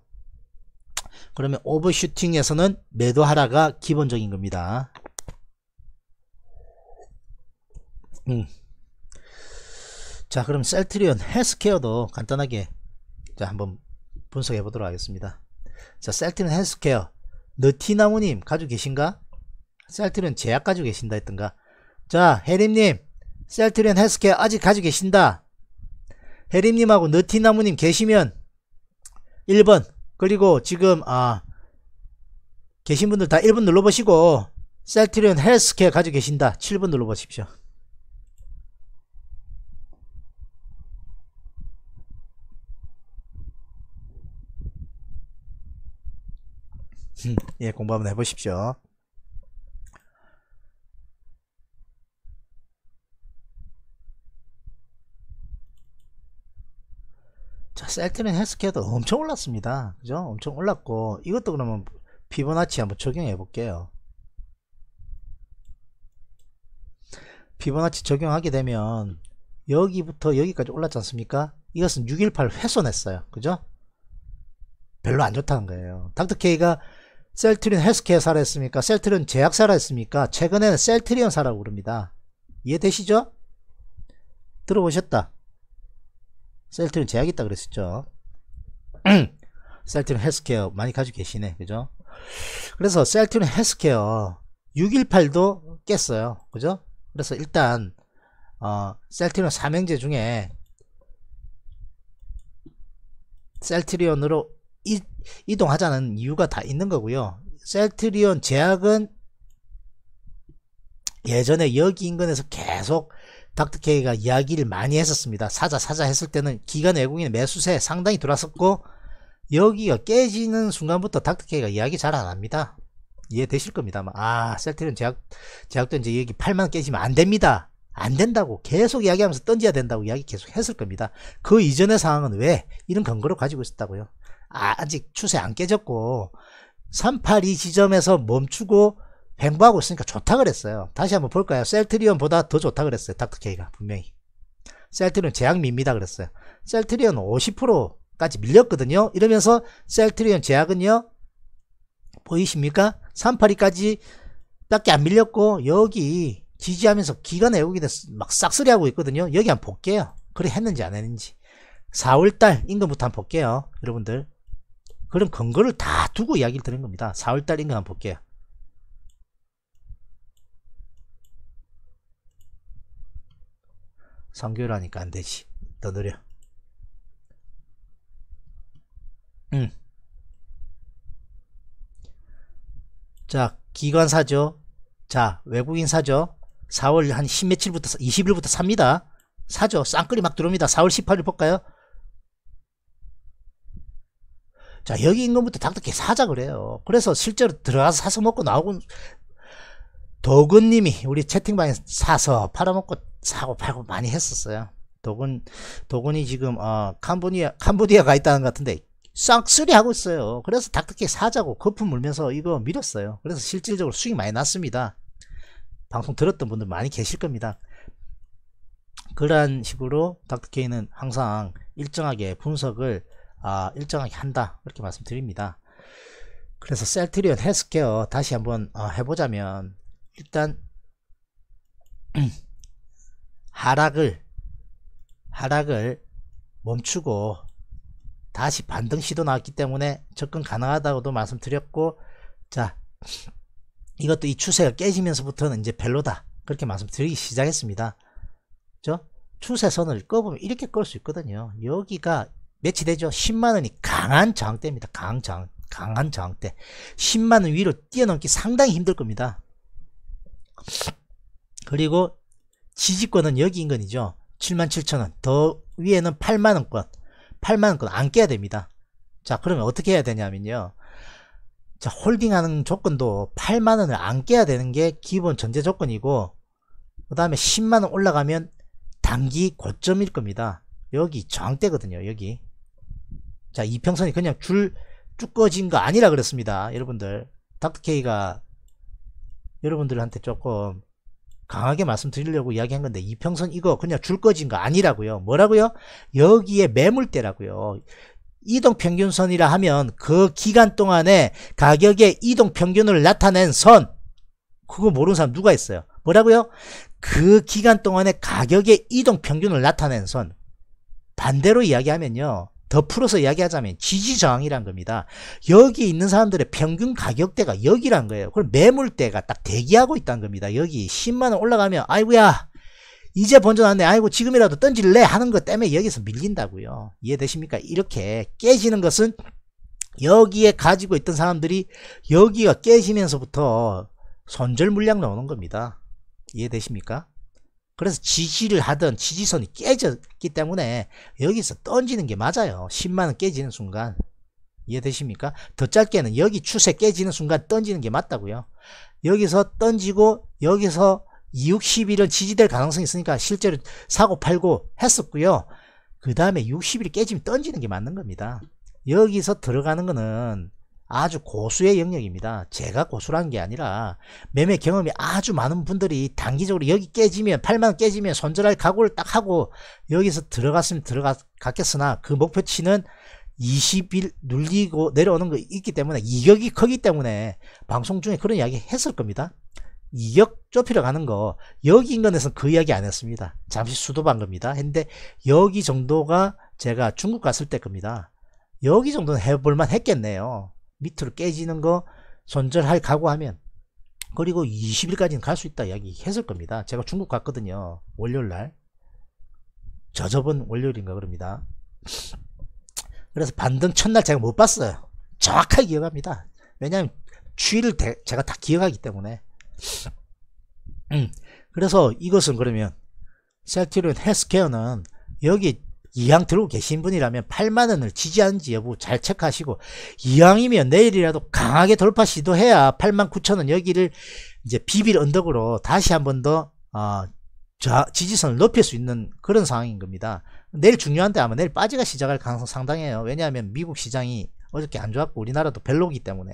그러면 오버슈팅에서는 매도 하라가 기본적인 겁니다. 음. 자 그럼 셀트리온 헬스케어도 간단하게 자 한번 분석해 보도록 하겠습니다. 자 셀트리온 헬스케어 너티나무님 가지고 계신가? 셀트리온 제약 가지고 계신다 했던가? 자 해림님 셀트리온 헬스케어 아직 가지고 계신다. 해림님하고 너티나무님 계시면 1번 그리고 지금 아 계신 분들 다 1번 눌러보시고 셀트리온 헬스케어 가지고 계신다 7번 눌러보십시오. 예, 공부 한번 해보십시오. 자, 셀트리 헬스케어도 엄청 올랐습니다. 그죠? 엄청 올랐고, 이것도 그러면 피보나치 한번 적용해 볼게요. 피보나치 적용하게 되면, 여기부터 여기까지 올랐지 않습니까? 이것은 618 훼손했어요. 그죠? 별로 안 좋다는 거예요. 닥터케이가 셀트리온 헬스케어 사라 했습니까? 셀트리온 제약 사라 했습니까? 최근에는 셀트리온 사라고 부릅니다. 이해되시죠? 들어보셨다. 셀트리온 제약 있다 그랬었죠 음. 셀트리온 헬스케어 많이 가지고 계시네 그죠 그래서 셀트리온 헬스케어 618도 깼어요 그죠 그래서 일단 어, 셀트리온 삼행제 중에 셀트리온으로 이, 이동하자는 이유가 다 있는 거고요 셀트리온 제약은 예전에 여기 인근에서 계속 닥터케이가 이야기를 많이 했었습니다. 사자 사자 했을 때는 기관 외국인 의 매수세 상당히 들어왔었고 여기가 깨지는 순간부터 닥터케이가 이야기 잘 안합니다. 이해되실 겁니다. 아 셀트리온 제약, 제약도 이제 여기 8만 깨지면 안됩니다. 안된다고 계속 이야기하면서 던져야 된다고 이야기 계속 했을 겁니다. 그 이전의 상황은 왜 이런 근거를 가지고 있었다고요. 아, 아직 추세 안 깨졌고 382 지점에서 멈추고 행보하고 있으니까 좋다 그랬어요. 다시 한번 볼까요? 셀트리온보다 더 좋다 그랬어요. 닥터케이가 분명히. 셀트리온 제약미입니다 그랬어요. 셀트리온 50%까지 밀렸거든요. 이러면서 셀트리온 제약은요. 보이십니까? 382까지 밖에 안 밀렸고 여기 지지하면서 기가 내오기 돼서 막 싹쓸이 하고 있거든요. 여기 한번 볼게요. 그래 했는지 안 했는지. 4월달 임금부터 한번 볼게요. 여러분들. 그런 근거를 다 두고 이야기를 드린 겁니다. 4월달 임금 한번 볼게요. 선교라니까 안 되지. 더 느려. 음. 자, 기관 사죠. 자, 외국인 사죠. 4월 한 10 며칠부터, 20일부터 삽니다. 사죠. 쌍끌이 막 들어옵니다. 4월 18일 볼까요? 자, 여기 인건부터 닥터게 사자 그래요. 그래서 실제로 들어가서 사서 먹고 나오고, 도근님이 우리 채팅방에 사서 팔아먹고 사고 팔고 많이 했었어요. 도군 도군이 지금 어, 캄보디아 캄보디아 가 있다는 것 같은데 쌍쓰리 하고 있어요. 그래서 닥터케 사자고 거품 물면서 이거 밀었어요. 그래서 실질적으로 수익 많이 났습니다. 방송 들었던 분들 많이 계실 겁니다. 그러한 식으로 닥터케이는 항상 일정하게 분석을 아, 일정하게 한다 이렇게 말씀드립니다. 그래서 셀트리온 헬스케어 다시 한번 어, 해보자면 일단 <clears throat> 음, 하락을 하락을 멈추고 다시 반등 시도 나왔기 때문에 접근 가능하다고도 말씀드렸고 자 이것도 이 추세가 깨지면서부터는 이제 별로다 그렇게 말씀드리기 시작했습니다 그 추세선을 꺼보면 이렇게 끌 수 있거든요 여기가 며칠 되죠 10만원이 강한 저항대입니다 강 저항 강한 저항대 10만원 위로 뛰어넘기 상당히 힘들 겁니다 그리고 지지권은 여기 인근이죠. 77,000원. 더 위에는 8만원권. 8만원권 안 깨야 됩니다. 자, 그러면 어떻게 해야 되냐면요. 자, 홀딩하는 조건도 8만원을 안 깨야 되는 게 기본 전제 조건이고, 그 다음에 10만원 올라가면 단기 고점일 겁니다. 여기 저항대거든요, 여기. 자, 이평선이 그냥 줄 쭉 꺼진 거 아니라 그랬습니다. 여러분들. 닥터케이가 여러분들한테 조금 강하게 말씀드리려고 이야기한 건데 이평선 이거 그냥 줄 거진 거 아니라고요. 뭐라고요? 여기에 매물대라고요. 이동 평균선이라 하면 그 기간 동안에 가격의 이동 평균을 나타낸 선 그거 모르는 사람 누가 있어요? 뭐라고요? 그 기간 동안에 가격의 이동 평균을 나타낸 선 반대로 이야기하면요. 더 풀어서 이야기하자면 지지저항이란 겁니다. 여기 있는 사람들의 평균 가격대가 여기란 거예요. 그럼 매물대가 딱 대기하고 있다는 겁니다. 여기 10만원 올라가면 아이고야 이제 번져 났네 아이고 지금이라도 던질래 하는 것 때문에 여기서 밀린다고요. 이해되십니까? 이렇게 깨지는 것은 여기에 가지고 있던 사람들이 여기가 깨지면서부터 손절 물량 나오는 겁니다. 이해되십니까? 그래서 지지를 하던 지지선이 깨졌기 때문에 여기서 던지는 게 맞아요. 10만원 깨지는 순간. 이해되십니까? 더 짧게는 여기 추세 깨지는 순간 던지는 게 맞다고요. 여기서 던지고 여기서 60일을 지지될 가능성이 있으니까 실제로 사고 팔고 했었고요. 그 다음에 60일이 깨지면 던지는 게 맞는 겁니다. 여기서 들어가는 거는 아주 고수의 영역입니다. 제가 고수란 게 아니라 매매 경험이 아주 많은 분들이 단기적으로 여기 깨지면 8만 깨지면 손절할 각오를 딱 하고 여기서 들어갔으면 들어갔겠으나 그 목표치는 20일 눌리고 내려오는 거 있기 때문에 이격이 크기 때문에 방송 중에 그런 이야기 했을 겁니다. 이격 좁히러 가는 거 여기 인근에서는 그 이야기 안 했습니다. 잠시 수도반 겁니다. 근데 여기 정도가 제가 중국 갔을 때 겁니다. 여기 정도는 해볼만 했겠네요. 밑으로 깨지는 거 손절할 각오하면 그리고 20일까지는 갈 수 있다 이야기 했을 겁니다. 제가 중국 갔거든요. 월요일날 저저번 월요일인가 그럽니다. 그래서 반등 첫날 제가 못 봤어요. 정확하게 기억합니다. 왜냐하면 추위를 대, 제가 다 기억하기 때문에 음, 그래서 이것은 그러면 셀트리온 헬스케어는 여기 이왕 들고 계신 분이라면 8만 원을 지지하는지 여부 잘 체크하시고 이왕이면 내일이라도 강하게 돌파 시도해야 8만 9천 원 여기를 이제 비빌 언덕으로 다시 한번더 어, 지지선을 높일 수 있는 그런 상황인 겁니다. 내일 중요한데 아마 내일 빠지가 시작할 가능성 상당해요. 왜냐하면 미국 시장이 어저께 안 좋았고 우리나라도 별로기 때문에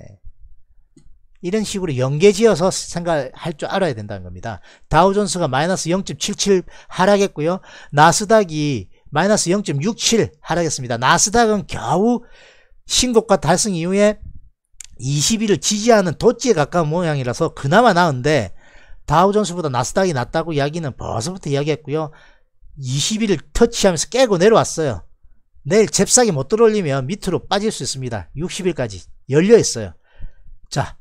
이런 식으로 연계지어서 생각할 줄 알아야 된다는 겁니다. 다우존스가 마이너스 0.77 하락했고요. 나스닥이 마이너스 0.67 하락했습니다. 나스닥은 겨우 신고가 달성 이후에 20일을 지지하는 도치에 가까운 모양이라서 그나마 나은데 다우존스보다 나스닥이 낫다고 이야기는 벌써부터 이야기했고요. 20일을 터치하면서 깨고 내려왔어요. 내일 잽싸게 못 들어올리면 밑으로 빠질 수 있습니다. 60일까지 열려 있어요. 자,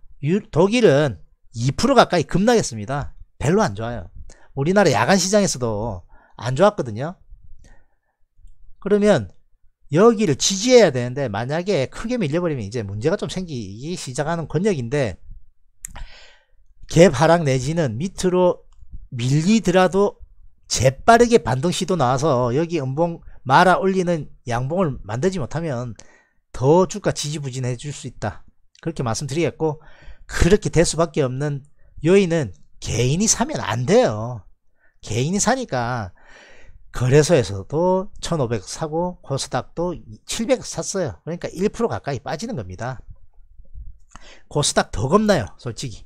독일은 2% 가까이 급락했습니다. 별로 안 좋아요. 우리나라 야간 시장에서도 안 좋았거든요. 그러면 여기를 지지해야 되는데 만약에 크게 밀려버리면 이제 문제가 좀 생기기 시작하는 권역인데 개바락 내지는 밑으로 밀리더라도 재빠르게 반동 시도 나와서 여기 음봉 말아 올리는 양봉을 만들지 못하면 더 주가 지지부진해 줄 수 있다 그렇게 말씀드리겠고 그렇게 될 수밖에 없는 요인은 개인이 사면 안 돼요 개인이 사니까 거래소에서도 1500 사고 코스닥도 700 샀어요 그러니까 1% 가까이 빠지는 겁니다 코스닥 더 겁나요 솔직히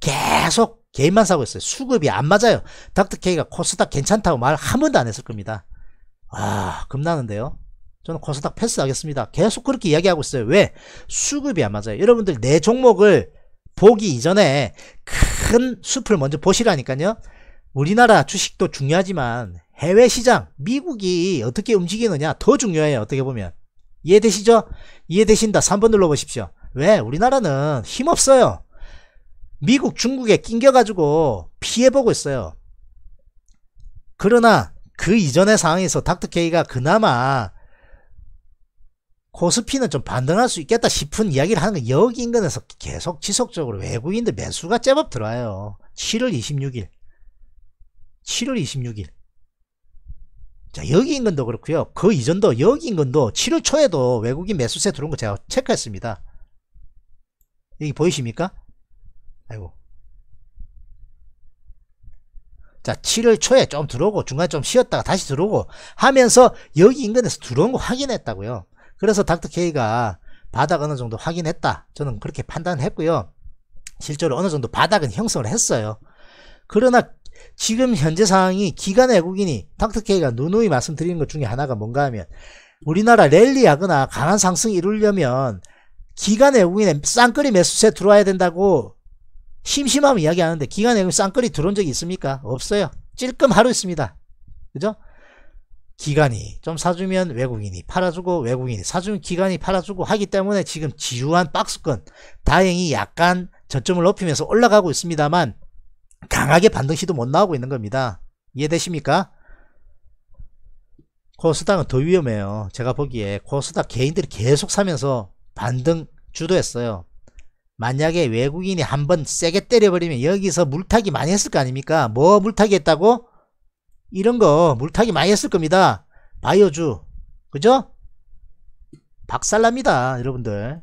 계속 개인만 사고 있어요 수급이 안 맞아요 닥터케이가 코스닥 괜찮다고 말 한 번도 안 했을 겁니다 아 겁나는데요 저는 코스닥 패스하겠습니다 계속 그렇게 이야기하고 있어요 왜? 수급이 안 맞아요 여러분들 내 종목을 보기 이전에 큰 숲을 먼저 보시라니까요 우리나라 주식도 중요하지만 해외 시장 미국이 어떻게 움직이느냐 더 중요해요 어떻게 보면 이해되시죠? 이해되신다 3번 눌러보십시오 왜? 우리나라는 힘없어요 미국 중국에 낑겨가지고 피해보고 있어요 그러나 그 이전의 상황에서 닥터케이가 그나마 코스피는 좀 반등할 수 있겠다 싶은 이야기를 하는 건 여기 인근에서 계속 지속적으로 외국인들 매수가 제법 들어와요 7월 26일 7월 26일 자 여기 인근도 그렇고요 그 이전도 여기 인근도 7월 초에도 외국인 매수세 들어온 거 제가 체크했습니다 여기 보이십니까 아이고 자 7월 초에 좀 들어오고 중간에 좀 쉬었다가 다시 들어오고 하면서 여기 인근에서 들어온 거 확인했다고요 그래서 닥터케이가 바닥 어느 정도 확인했다 저는 그렇게 판단했고요 실제로 어느 정도 바닥은 형성을 했어요 그러나 지금 현재 상황이 기간 외국인이 닥터케이가 누누이 말씀드리는 것 중에 하나가 뭔가 하면 우리나라 랠리하거나 강한 상승 이루려면 기간 외국인의 쌍끌리 매수세 들어와야 된다고 심심함 을 이야기하는데 기간 외국인 쌍끌리 들어온 적이 있습니까? 없어요. 찔끔 하루 있습니다. 그죠? 기간이 좀 사주면 외국인이 팔아주고 외국인이 사주면 기간이 팔아주고 하기 때문에 지금 지루한 박스권 다행히 약간 저점을 높이면서 올라가고 있습니다만 강하게 반등시도 못 나오고 있는 겁니다. 이해되십니까? 코스닥은 더 위험해요. 제가 보기에 코스닥 개인들이 계속 사면서 반등 주도했어요. 만약에 외국인이 한번 세게 때려버리면 여기서 물타기 많이 했을 거 아닙니까? 뭐 물타기 했다고? 이런 거 물타기 많이 했을 겁니다. 바이오주. 그죠? 박살납니다. 여러분들.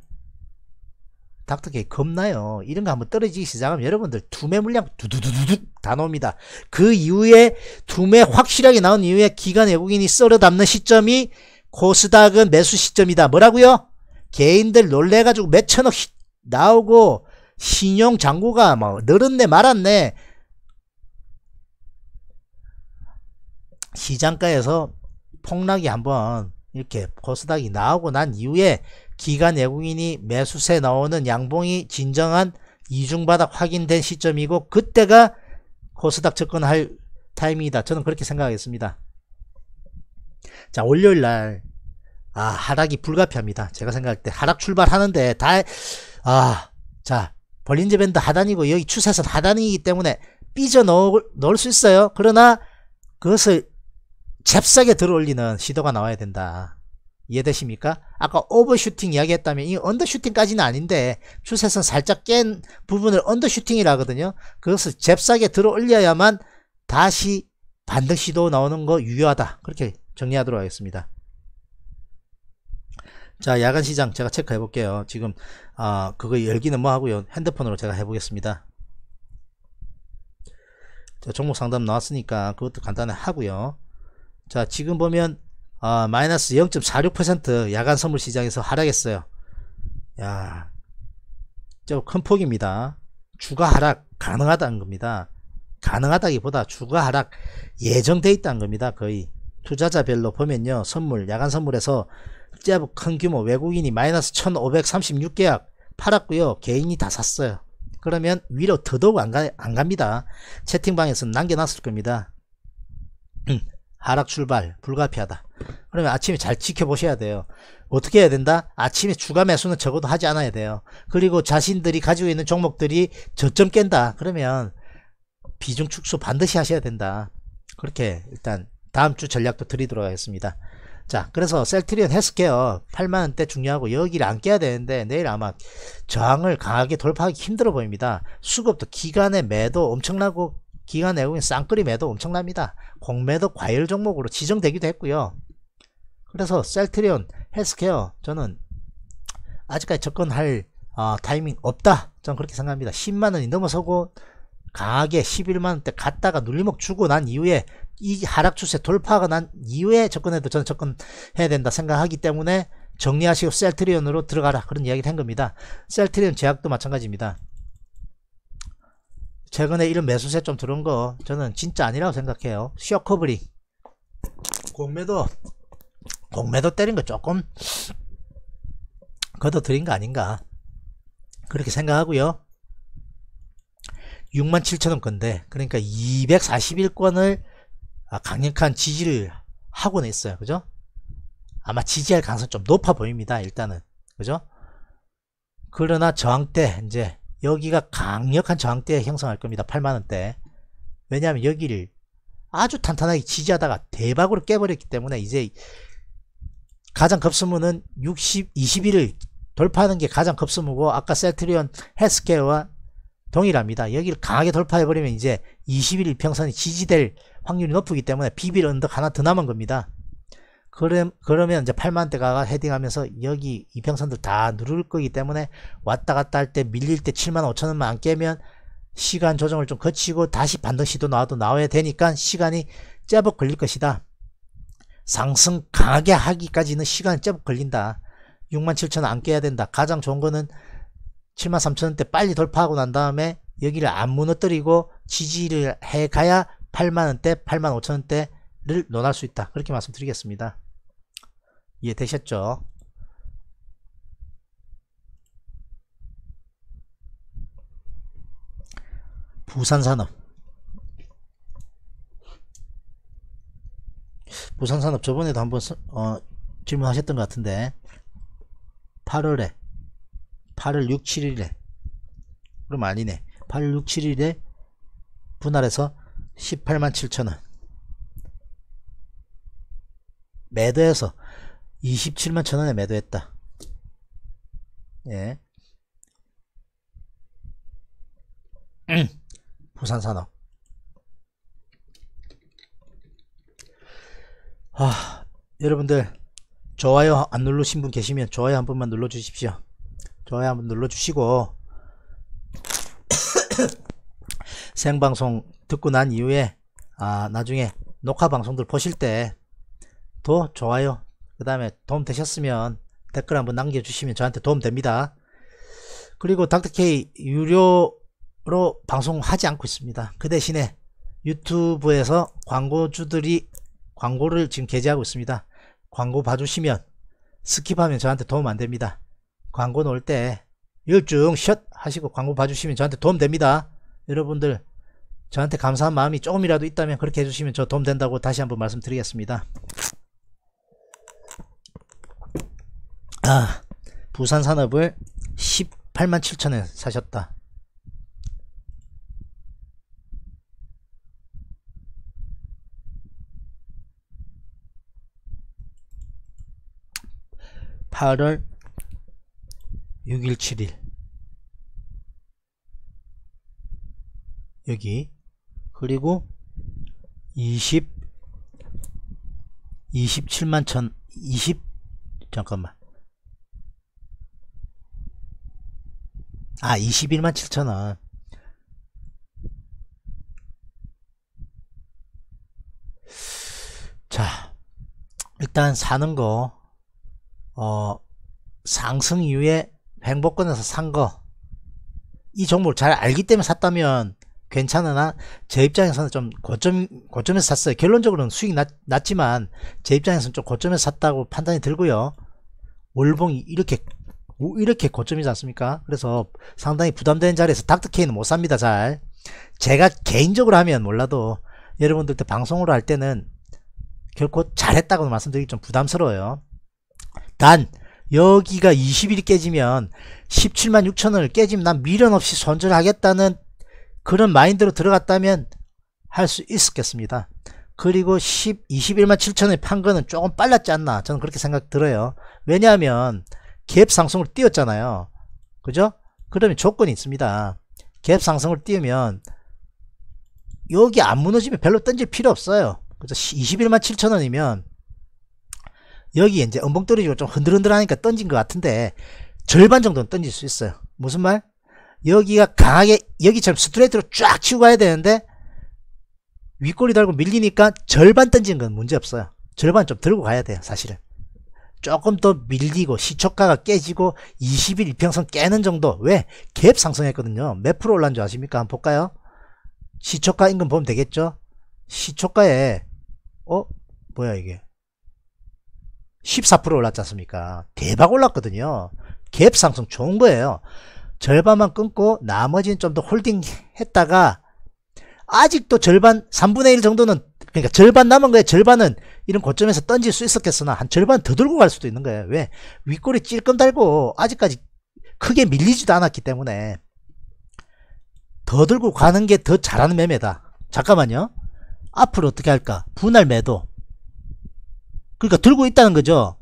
닥터케이 겁나요. 이런 거 한번 떨어지기 시작하면 여러분들 두매 물량 두두두두 다 나옵니다. 그 이후에 두매 확실하게 나온 이후에 기관 외국인이 썰어 담는 시점이 코스닥은 매수 시점이다. 뭐라고요? 개인들 놀래가지고 몇천억 나오고 신용 잔고가 뭐 늘었네 말았네. 시장가에서 폭락이 한번 이렇게 코스닥이 나오고 난 이후에 기간 외국인이 매수세 나오는 양봉이 진정한 이중바닥 확인된 시점이고 그때가 코스닥 접근할 타이밍이다. 저는 그렇게 생각하겠습니다. 자 월요일날 아 하락이 불가피합니다. 제가 생각할 때 하락 출발하는데 다 아 자 벌린지밴드 하단이고 여기 추세선 하단이기 때문에 삐져 넣을, 넣을 수 있어요. 그러나 그것을 잽싸게 들어올리는 시도가 나와야 된다. 이해되십니까? 아까 오버슈팅 이야기했다면 이 언더슈팅까지는 아닌데 추세선 살짝 깬 부분을 언더슈팅이라 하거든요. 그것을 잽싸게 들어 올려야만 다시 반등 시도 나오는 거 유효하다. 그렇게 정리하도록 하겠습니다. 자 야간시장 제가 체크해 볼게요. 지금 아 그거 열기는 뭐 하고요. 핸드폰으로 제가 해보겠습니다. 자, 종목 상담 나왔으니까 그것도 간단히 하고요. 자 지금 보면 어, 마이너스 0.46% 야간 선물 시장에서 하락했어요. 야, 좀큰 폭입니다. 주가 하락 가능하다는 겁니다. 가능하다기보다 주가 하락 예정돼 있다는 겁니다. 거의 투자자별로 보면요. 선물, 야간 선물에서 제법 큰 규모 외국인이 마이너스 1536계약 팔았고요. 개인이 다 샀어요. 그러면 위로 더더욱 안, 가, 안 갑니다. 채팅방에서 남겨놨을 겁니다. <clears throat> 음, 하락 출발 불가피하다. 그러면 아침에 잘 지켜보셔야 돼요. 어떻게 해야 된다? 아침에 추가 매수는 적어도 하지 않아야 돼요. 그리고 자신들이 가지고 있는 종목들이 저점 깬다. 그러면 비중 축소 반드시 하셔야 된다. 그렇게 일단 다음 주 전략도 드리도록 하겠습니다. 자 그래서 셀트리온 헬스케어 8만원대 중요하고 여기를 안 깨야 되는데 내일 아마 저항을 강하게 돌파하기 힘들어 보입니다 수급도 기간의 매도 엄청나고 기관 외국인 쌍끌이 매도 엄청납니다. 공매도 과열 종목으로 지정되기도 했고요. 그래서 셀트리온 헬스케어 저는 아직까지 접근할 어, 타이밍 없다. 저는 그렇게 생각합니다. 10만원이 넘어서고 강하게 11만원대 갔다가 눌림목 주고 난 이후에 이 하락 추세 돌파가 난 이후에 접근해도 저는 접근해야 된다 생각하기 때문에 정리하시고 셀트리온으로 들어가라 그런 이야기를 한 겁니다. 셀트리온 제약도 마찬가지입니다. 최근에 이런 매수세 좀 들은 거 저는 진짜 아니라고 생각해요 쇼커브링 공매도 공매도 때린 거 조금 걷어들인 거 아닌가 그렇게 생각하고요 67,000원 건데 그러니까 241권을 아, 강력한 지지를 하고는 있어요 그죠 아마 지지할 가능성이 좀 높아 보입니다 일단은 그죠 그러나 저항 때 이제 여기가 강력한 저항대 형성할 겁니다. 8만원대. 왜냐하면 여기를 아주 탄탄하게 지지하다가 대박으로 깨버렸기 때문에 이제 가장 급수무는 60, 21을 돌파하는 게 가장 급수무고 아까 세트리온 헬스케어와 동일합니다. 여기를 강하게 돌파해버리면 이제 21일 평선이 지지될 확률이 높기 때문에 비빌 언덕 하나 더 남은 겁니다. 그럼, 그러면 이제 8만대가 헤딩하면서 여기 이평선들 다 누를 거기 때문에 왔다 갔다 할 때 밀릴 때 7만 5천원만 안 깨면 시간 조정을 좀 거치고 다시 반등 시도 나와도 나와야 되니까 시간이 제법 걸릴 것이다. 상승 강하게 하기까지는 시간이 제법 걸린다. 6만 7천원 안 깨야 된다. 가장 좋은 거는 7만 3천원대 빨리 돌파하고 난 다음에 여기를 안 무너뜨리고 지지를 해가야 8만원대, 8만 5천원대를 논할 수 있다. 그렇게 말씀드리겠습니다. 이해되셨죠? 부산산업 부산산업 저번에도 한번 어, 질문하셨던 것 같은데 8월에 8월 6, 7일에 그럼 아니네 8월 6, 7일에 분할해서 1 8 7 0 0 0원 매도해서 27만 천원에 매도했다 예 <clears throat> 부산산업 아 여러분들 좋아요 안 누르신 분 계시면 좋아요 한 번만 눌러 주십시오 좋아요 한 번 눌러 주시고 <clears throat> 생방송 듣고 난 이후에 아 나중에 녹화 방송들 보실 때 더 좋아요 그 다음에 도움 되셨으면 댓글 한번 남겨주시면 저한테 도움 됩니다 그리고 닥터케이 유료로 방송하지 않고 있습니다 그 대신에 유튜브에서 광고주들이 광고를 지금 게재하고 있습니다 광고 봐주시면 스킵하면 저한테 도움 안됩니다 광고 넣을 때 열중 셧 하시고 광고 봐주시면 저한테 도움 됩니다 여러분들 저한테 감사한 마음이 조금이라도 있다면 그렇게 해주시면 저 도움 된다고 다시 한번 말씀드리겠습니다 아, 부산 산업을 18만 7천에 사셨다. 8월6일7일 여기 그리고 2 7이십칠0천 이십 잠깐만 아 21만 7천원 자 일단 사는거 어 상승 이후에 행복권에서 산 거 이 종목을 잘 알기 때문에 샀다면 괜찮으나 제 입장에서는 좀 고점, 고점에서 샀어요. 결론적으로는 수익 났, 났지만 제 입장에서는 좀 고점에서 샀다고 판단이 들고요. 월봉이 이렇게 이렇게 고점이지 않습니까? 그래서 상당히 부담되는 자리에서 닥터케이는 못 삽니다 잘 제가 개인적으로 하면 몰라도 여러분들한 방송으로 할 때는 결코 잘했다고 말씀드리기 좀 부담스러워요 단 여기가 20일이 깨지면 17만 6천원을 깨지면 난 미련 없이 손절하겠다는 그런 마인드로 들어갔다면 할 수 있었겠습니다 그리고 10, 21만 7천원에 판 거는 조금 빨랐지 않나 저는 그렇게 생각 들어요 왜냐하면 갭 상승을 띄웠잖아요 그죠? 그러면 조건이 있습니다. 갭 상승을 띄우면 여기 안 무너지면 별로 던질 필요 없어요. 그래서 21만 7천원이면 여기 이제 엉봉 떨어지고 좀 흔들흔들하니까 던진 것 같은데 절반 정도는 던질 수 있어요. 무슨 말? 여기가 강하게 여기처럼 스트레이트로 쫙 치고 가야 되는데 윗골이 달고 밀리니까 절반 던진 건 문제 없어요. 절반 좀 들고 가야 돼요, 사실은. 조금 더 밀리고 시초가가 깨지고 20일 이평선 깨는 정도 왜 갭 상승했거든요 몇 프로 올랐는지 아십니까 한번 볼까요 시초가 임금 보면 되겠죠 시초가에 어 뭐야 이게 14% 올랐지 않습니까 대박 올랐거든요 갭 상승 좋은 거예요 절반만 끊고 나머지는 좀 더 홀딩 했다가 아직도 절반 3분의 1 정도는 그러니까 절반 남은 거에 절반은 이런 고점에서 던질 수 있었겠으나 한 절반 더 들고 갈 수도 있는 거예요. 왜? 윗골이 찔끔 달고 아직까지 크게 밀리지도 않았기 때문에 더 들고 가는 게 더 잘하는 매매다. 잠깐만요. 앞으로 어떻게 할까? 분할 매도. 그러니까 들고 있다는 거죠.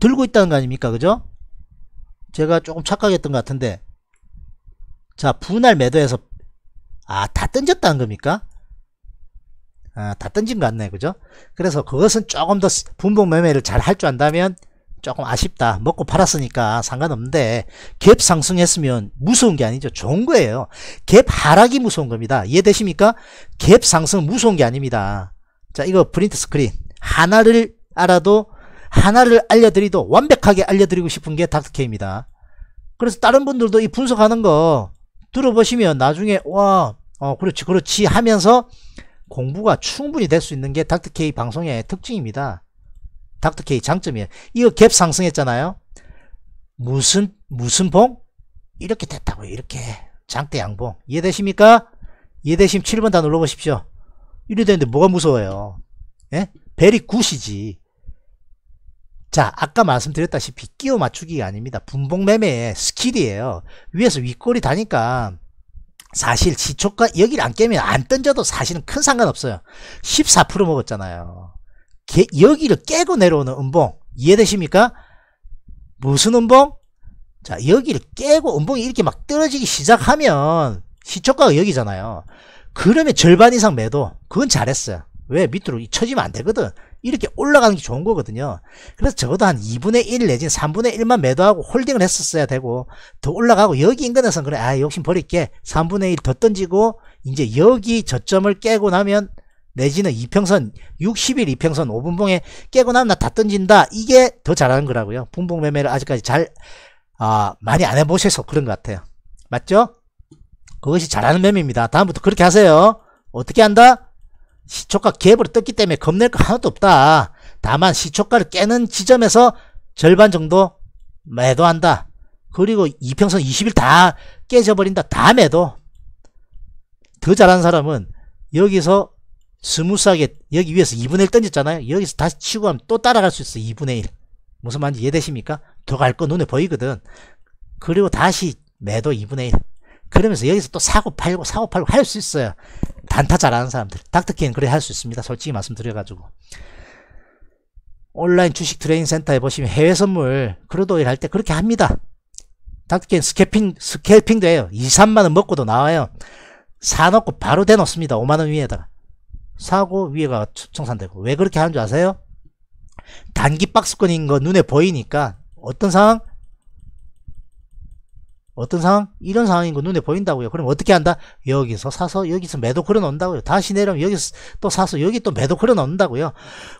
들고 있다는 거 아닙니까? 그죠? 제가 조금 착각했던 것 같은데 자 분할 매도에서 아, 다 던졌다는 겁니까? 아, 다 던진 것 같네, 그죠? 그래서 그것은 조금 더 분봉 매매를 잘 할 줄 안다면 조금 아쉽다. 먹고 팔았으니까 상관없는데 갭 상승했으면 무서운 게 아니죠. 좋은 거예요. 갭 하락이 무서운 겁니다. 이해되십니까? 갭 상승 무서운 게 아닙니다. 자, 이거 프린트 스크린. 하나를 알아도 하나를 알려드리도 완벽하게 알려드리고 싶은 게 닥터케입니다. 그래서 다른 분들도 이 분석하는 거 들어보시면 나중에 와 어, 그렇지 그렇지 하면서 공부가 충분히 될 수 있는 게 닥터케이 방송의 특징입니다. 닥터케이 장점이에요. 이거 갭 상승했잖아요. 무슨 무슨 봉? 이렇게 됐다고요. 이렇게 장대 양봉. 이해되십니까? 이해되시면 7번 다 눌러보십시오. 이래 되는데 뭐가 무서워요. 예? 벨이 9시지. 자 아까 말씀드렸다시피 끼워 맞추기가 아닙니다 분봉매매의 스킬이에요 위에서 윗골이 다니까 사실 시초가 여기를 안 깨면 안 던져도 사실은 큰 상관없어요 14% 먹었잖아요 개, 여기를 깨고 내려오는 음봉 이해되십니까? 무슨 음봉? 자 여기를 깨고 음봉이 이렇게 막 떨어지기 시작하면 시초가가 여기잖아요 그러면 절반 이상 매도 그건 잘했어요 왜 밑으로 쳐지면 안 되거든 이렇게 올라가는 게 좋은 거거든요. 그래서 적어도 한 2분의 1 내지는 3분의 1만 매도하고 홀딩을 했었어야 되고 더 올라가고 여기 인근에서는 그래 아 욕심 버릴게 3분의 1 더 던지고 이제 여기 저점을 깨고 나면 내지는 이평선 60일 이평선 5분봉에 깨고 나면 나다 던진다 이게 더 잘하는 거라고요. 분봉 매매를 아직까지 잘 아, 많이 안 해보셔서 그런 것 같아요. 맞죠? 그것이 잘하는 매매입니다. 다음부터 그렇게 하세요. 어떻게 한다? 시초가 갭으로 떴기 때문에 겁낼 거 하나도 없다. 다만 시초가를 깨는 지점에서 절반 정도 매도한다. 그리고 이평선 20일 다 깨져버린다. 다 매도. 더 잘하는 사람은 여기서 스무스하게 여기 위에서 2분의 1 던졌잖아요. 여기서 다시 치고 하면 또 따라갈 수 있어. 2분의 1. 무슨 말인지 이해되십니까? 더 갈 거 눈에 보이거든. 그리고 다시 매도 2분의 1. 그러면서 여기서 또 사고 팔고 사고 팔고 할 수 있어요. 단타 잘하는 사람들. 닥터킹 그래 할 수 있습니다. 솔직히 말씀드려가지고. 온라인 주식 트레이닝 센터에 보시면 해외 선물 크루도일 할 때 그렇게 합니다. 닥터킹 스케핑, 스케핑도 해요. 2, 3만원 먹고도 나와요. 사놓고 바로 대놓습니다. 5만원 위에다가. 사고 위에가 청산되고. 왜 그렇게 하는 줄 아세요? 단기 박스권인 거 눈에 보이니까 어떤 상황? 어떤 상황? 이런 상황인 거 눈에 보인다고요. 그럼 어떻게 한다? 여기서 사서 여기서 매도 걸어 놓는다고요. 다시 내려면 여기서 또 사서 여기 또 매도 걸어 놓는다고요.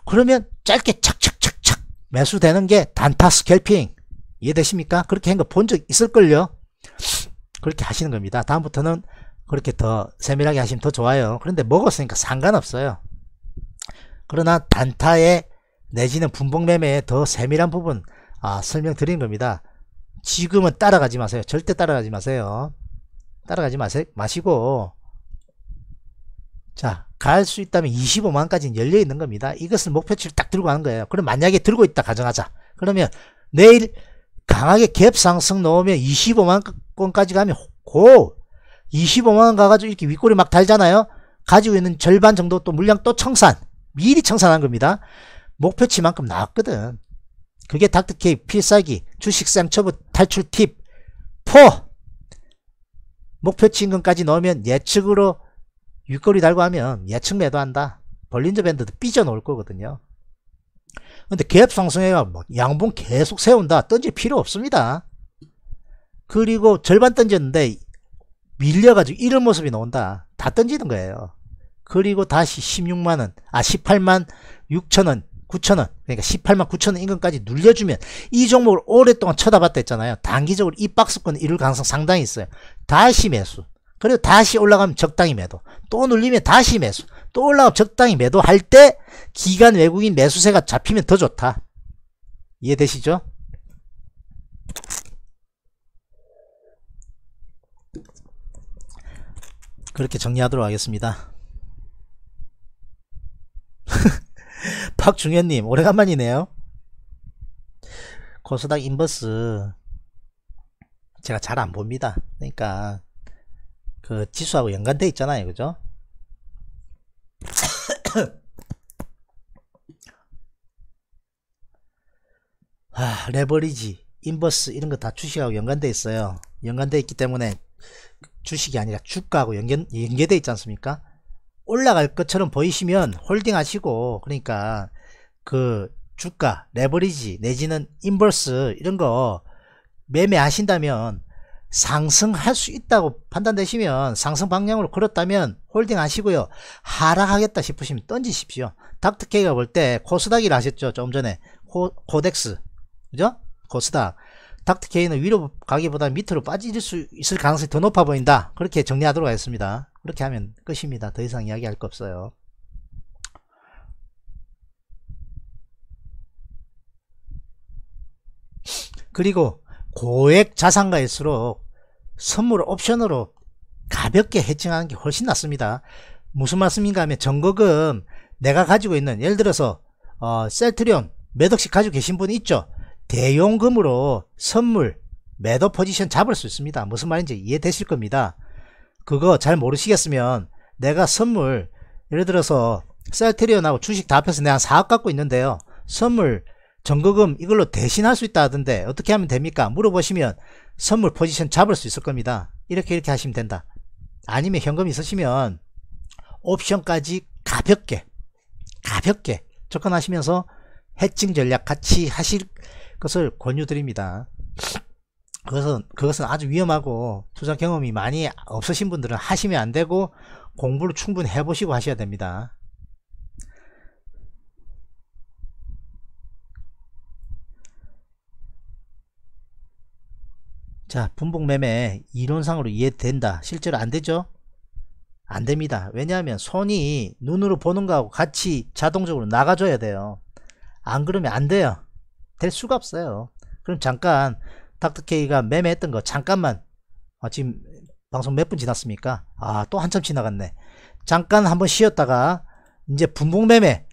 그러면 짧게 착착착착 매수되는 게 단타 스캘핑. 이해되십니까? 그렇게 한 거 본 적 있을걸요? 그렇게 하시는 겁니다. 다음부터는 그렇게 더 세밀하게 하시면 더 좋아요. 그런데 먹었으니까 상관없어요. 그러나 단타에 내지는 분봉매매에 더 세밀한 부분 아, 설명드린 겁니다. 지금은 따라가지 마세요. 절대 따라가지 마세요. 따라가지 마세, 요 마시고 자, 갈 수 있다면 25만까지는 열려 있는 겁니다. 이것을 목표치를 딱 들고 가는 거예요. 그럼 만약에 들고 있다 가정하자. 그러면 내일 강하게 갭 상승 넣으면 25만 건까지 가면 고 25만원 가가지고 이렇게 윗골이 막 달잖아요 가지고 있는 절반 정도 또 물량 또 청산 미리 청산한 겁니다 목표치만큼 나왔거든 그게 닥터케이 필살기 주식삼 처분 탈출 팁 4. 목표치 인금까지 넣으면 예측으로 윗거리 달고 하면 예측 매도한다. 벌린저 밴드도 삐져놓을 거거든요. 근데 갭 상승해가 뭐 양봉 계속 세운다. 던질 필요 없습니다. 그리고 절반 던졌는데 밀려가지고 이런 모습이 나온다. 다 던지는 거예요. 그리고 다시 16만원, 아 18만 6천원 9천원 그러니까 18만 9천원 인근까지 눌려주면 이 종목을 오랫동안 쳐다봤다 했잖아요 단기적으로 이 박스권 이룰 가능성 상당히 있어요 다시 매수 그리고 다시 올라가면 적당히 매도 또 눌리면 다시 매수 또 올라가면 적당히 매도할 때 기간 외국인 매수세가 잡히면 더 좋다 이해되시죠? 그렇게 정리하도록 하겠습니다 <laughs> <laughs> 박중현님 오래간만이네요. 코스닥 인버스 제가 잘 안 봅니다. 그러니까 그 지수하고 연관돼 있잖아요, 그죠? <coughs> 아, 레버리지, 인버스 이런 거 다 주식하고 연관돼 있어요. 연관돼 있기 때문에 주식이 아니라 주가하고 연결 연계돼 있지 않습니까? 올라갈 것처럼 보이시면 홀딩 하시고 그러니까 그 주가 레버리지 내지는 인버스 이런 거 매매하신다면 상승할 수 있다고 판단되시면 상승 방향으로 걸었다면 홀딩 하시고요 하락하겠다 싶으시면 던지십시오 닥터케이가 볼 때 코스닥이라 하셨죠 좀 전에 코, 코덱스 그죠 코스닥 닥터 케인은 위로 가기보다 밑으로 빠질 수 있을 가능성이 더 높아 보인다. 그렇게 정리하도록 하겠습니다. 그렇게 하면 끝입니다. 더 이상 이야기할 거 없어요. 그리고 고액 자산가일수록 선물 옵션으로 가볍게 해칭하는 게 훨씬 낫습니다. 무슨 말씀인가 하면 전거금 내가 가지고 있는 예를 들어서 어, 셀트리온 몇 억씩 가지고 계신 분 있죠. 대용금으로 선물 매도 포지션 잡을 수 있습니다. 무슨 말인지 이해되실 겁니다. 그거 잘 모르시겠으면 내가 선물 예를 들어서 셀트리온하고 주식 다 합해서 내가 4억 갖고 있는데요. 선물 정거금 이걸로 대신할 수 있다 하던데 어떻게 하면 됩니까? 물어보시면 선물 포지션 잡을 수 있을 겁니다. 이렇게 이렇게 하시면 된다. 아니면 현금 있으시면 옵션까지 가볍게 가볍게 접근하시면서 해칭 전략 같이 하실 것을 권유드립니다. 그것은, 그것은 아주 위험하고 투자 경험이 많이 없으신 분들은 하시면 안 되고 공부를 충분히 해보시고 하셔야 됩니다. 자, 분봉매매 이론상으로 이해된다. 실제로 안 되죠? 안 됩니다. 왜냐하면 손이 눈으로 보는 거하고 같이 자동적으로 나가줘야 돼요. 안 그러면 안 돼요. 될 수가 없어요. 그럼 잠깐 닥터케이가 매매했던 거 잠깐만 아, 지금 방송 몇 분 지났습니까? 아 또 한참 지나갔네. 잠깐 한번 쉬었다가 이제 분봉 매매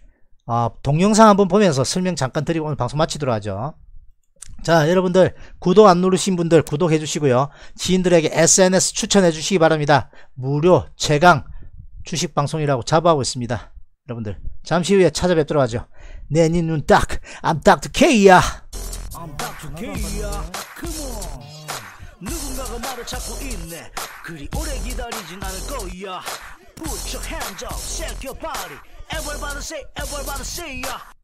아, 동영상 한번 보면서 설명 잠깐 드리고 오늘 방송 마치도록 하죠. 자 여러분들 구독 안 누르신 분들 구독해 주시고요 지인들에게 SNS 추천해 주시기 바랍니다 무료 최강 주식방송이라고 자부하고 있습니다 여러분들 잠시 후에 찾아뵙도록 하죠 내니눈 딱, I'm Dr. K야. I'm Dr. K야. Come on. 누군가가 말을 찾고 있네. 그리 오래 기다리진 않을 거야. Put your hands up, shake your body. Everybody say, everybody say, yeah.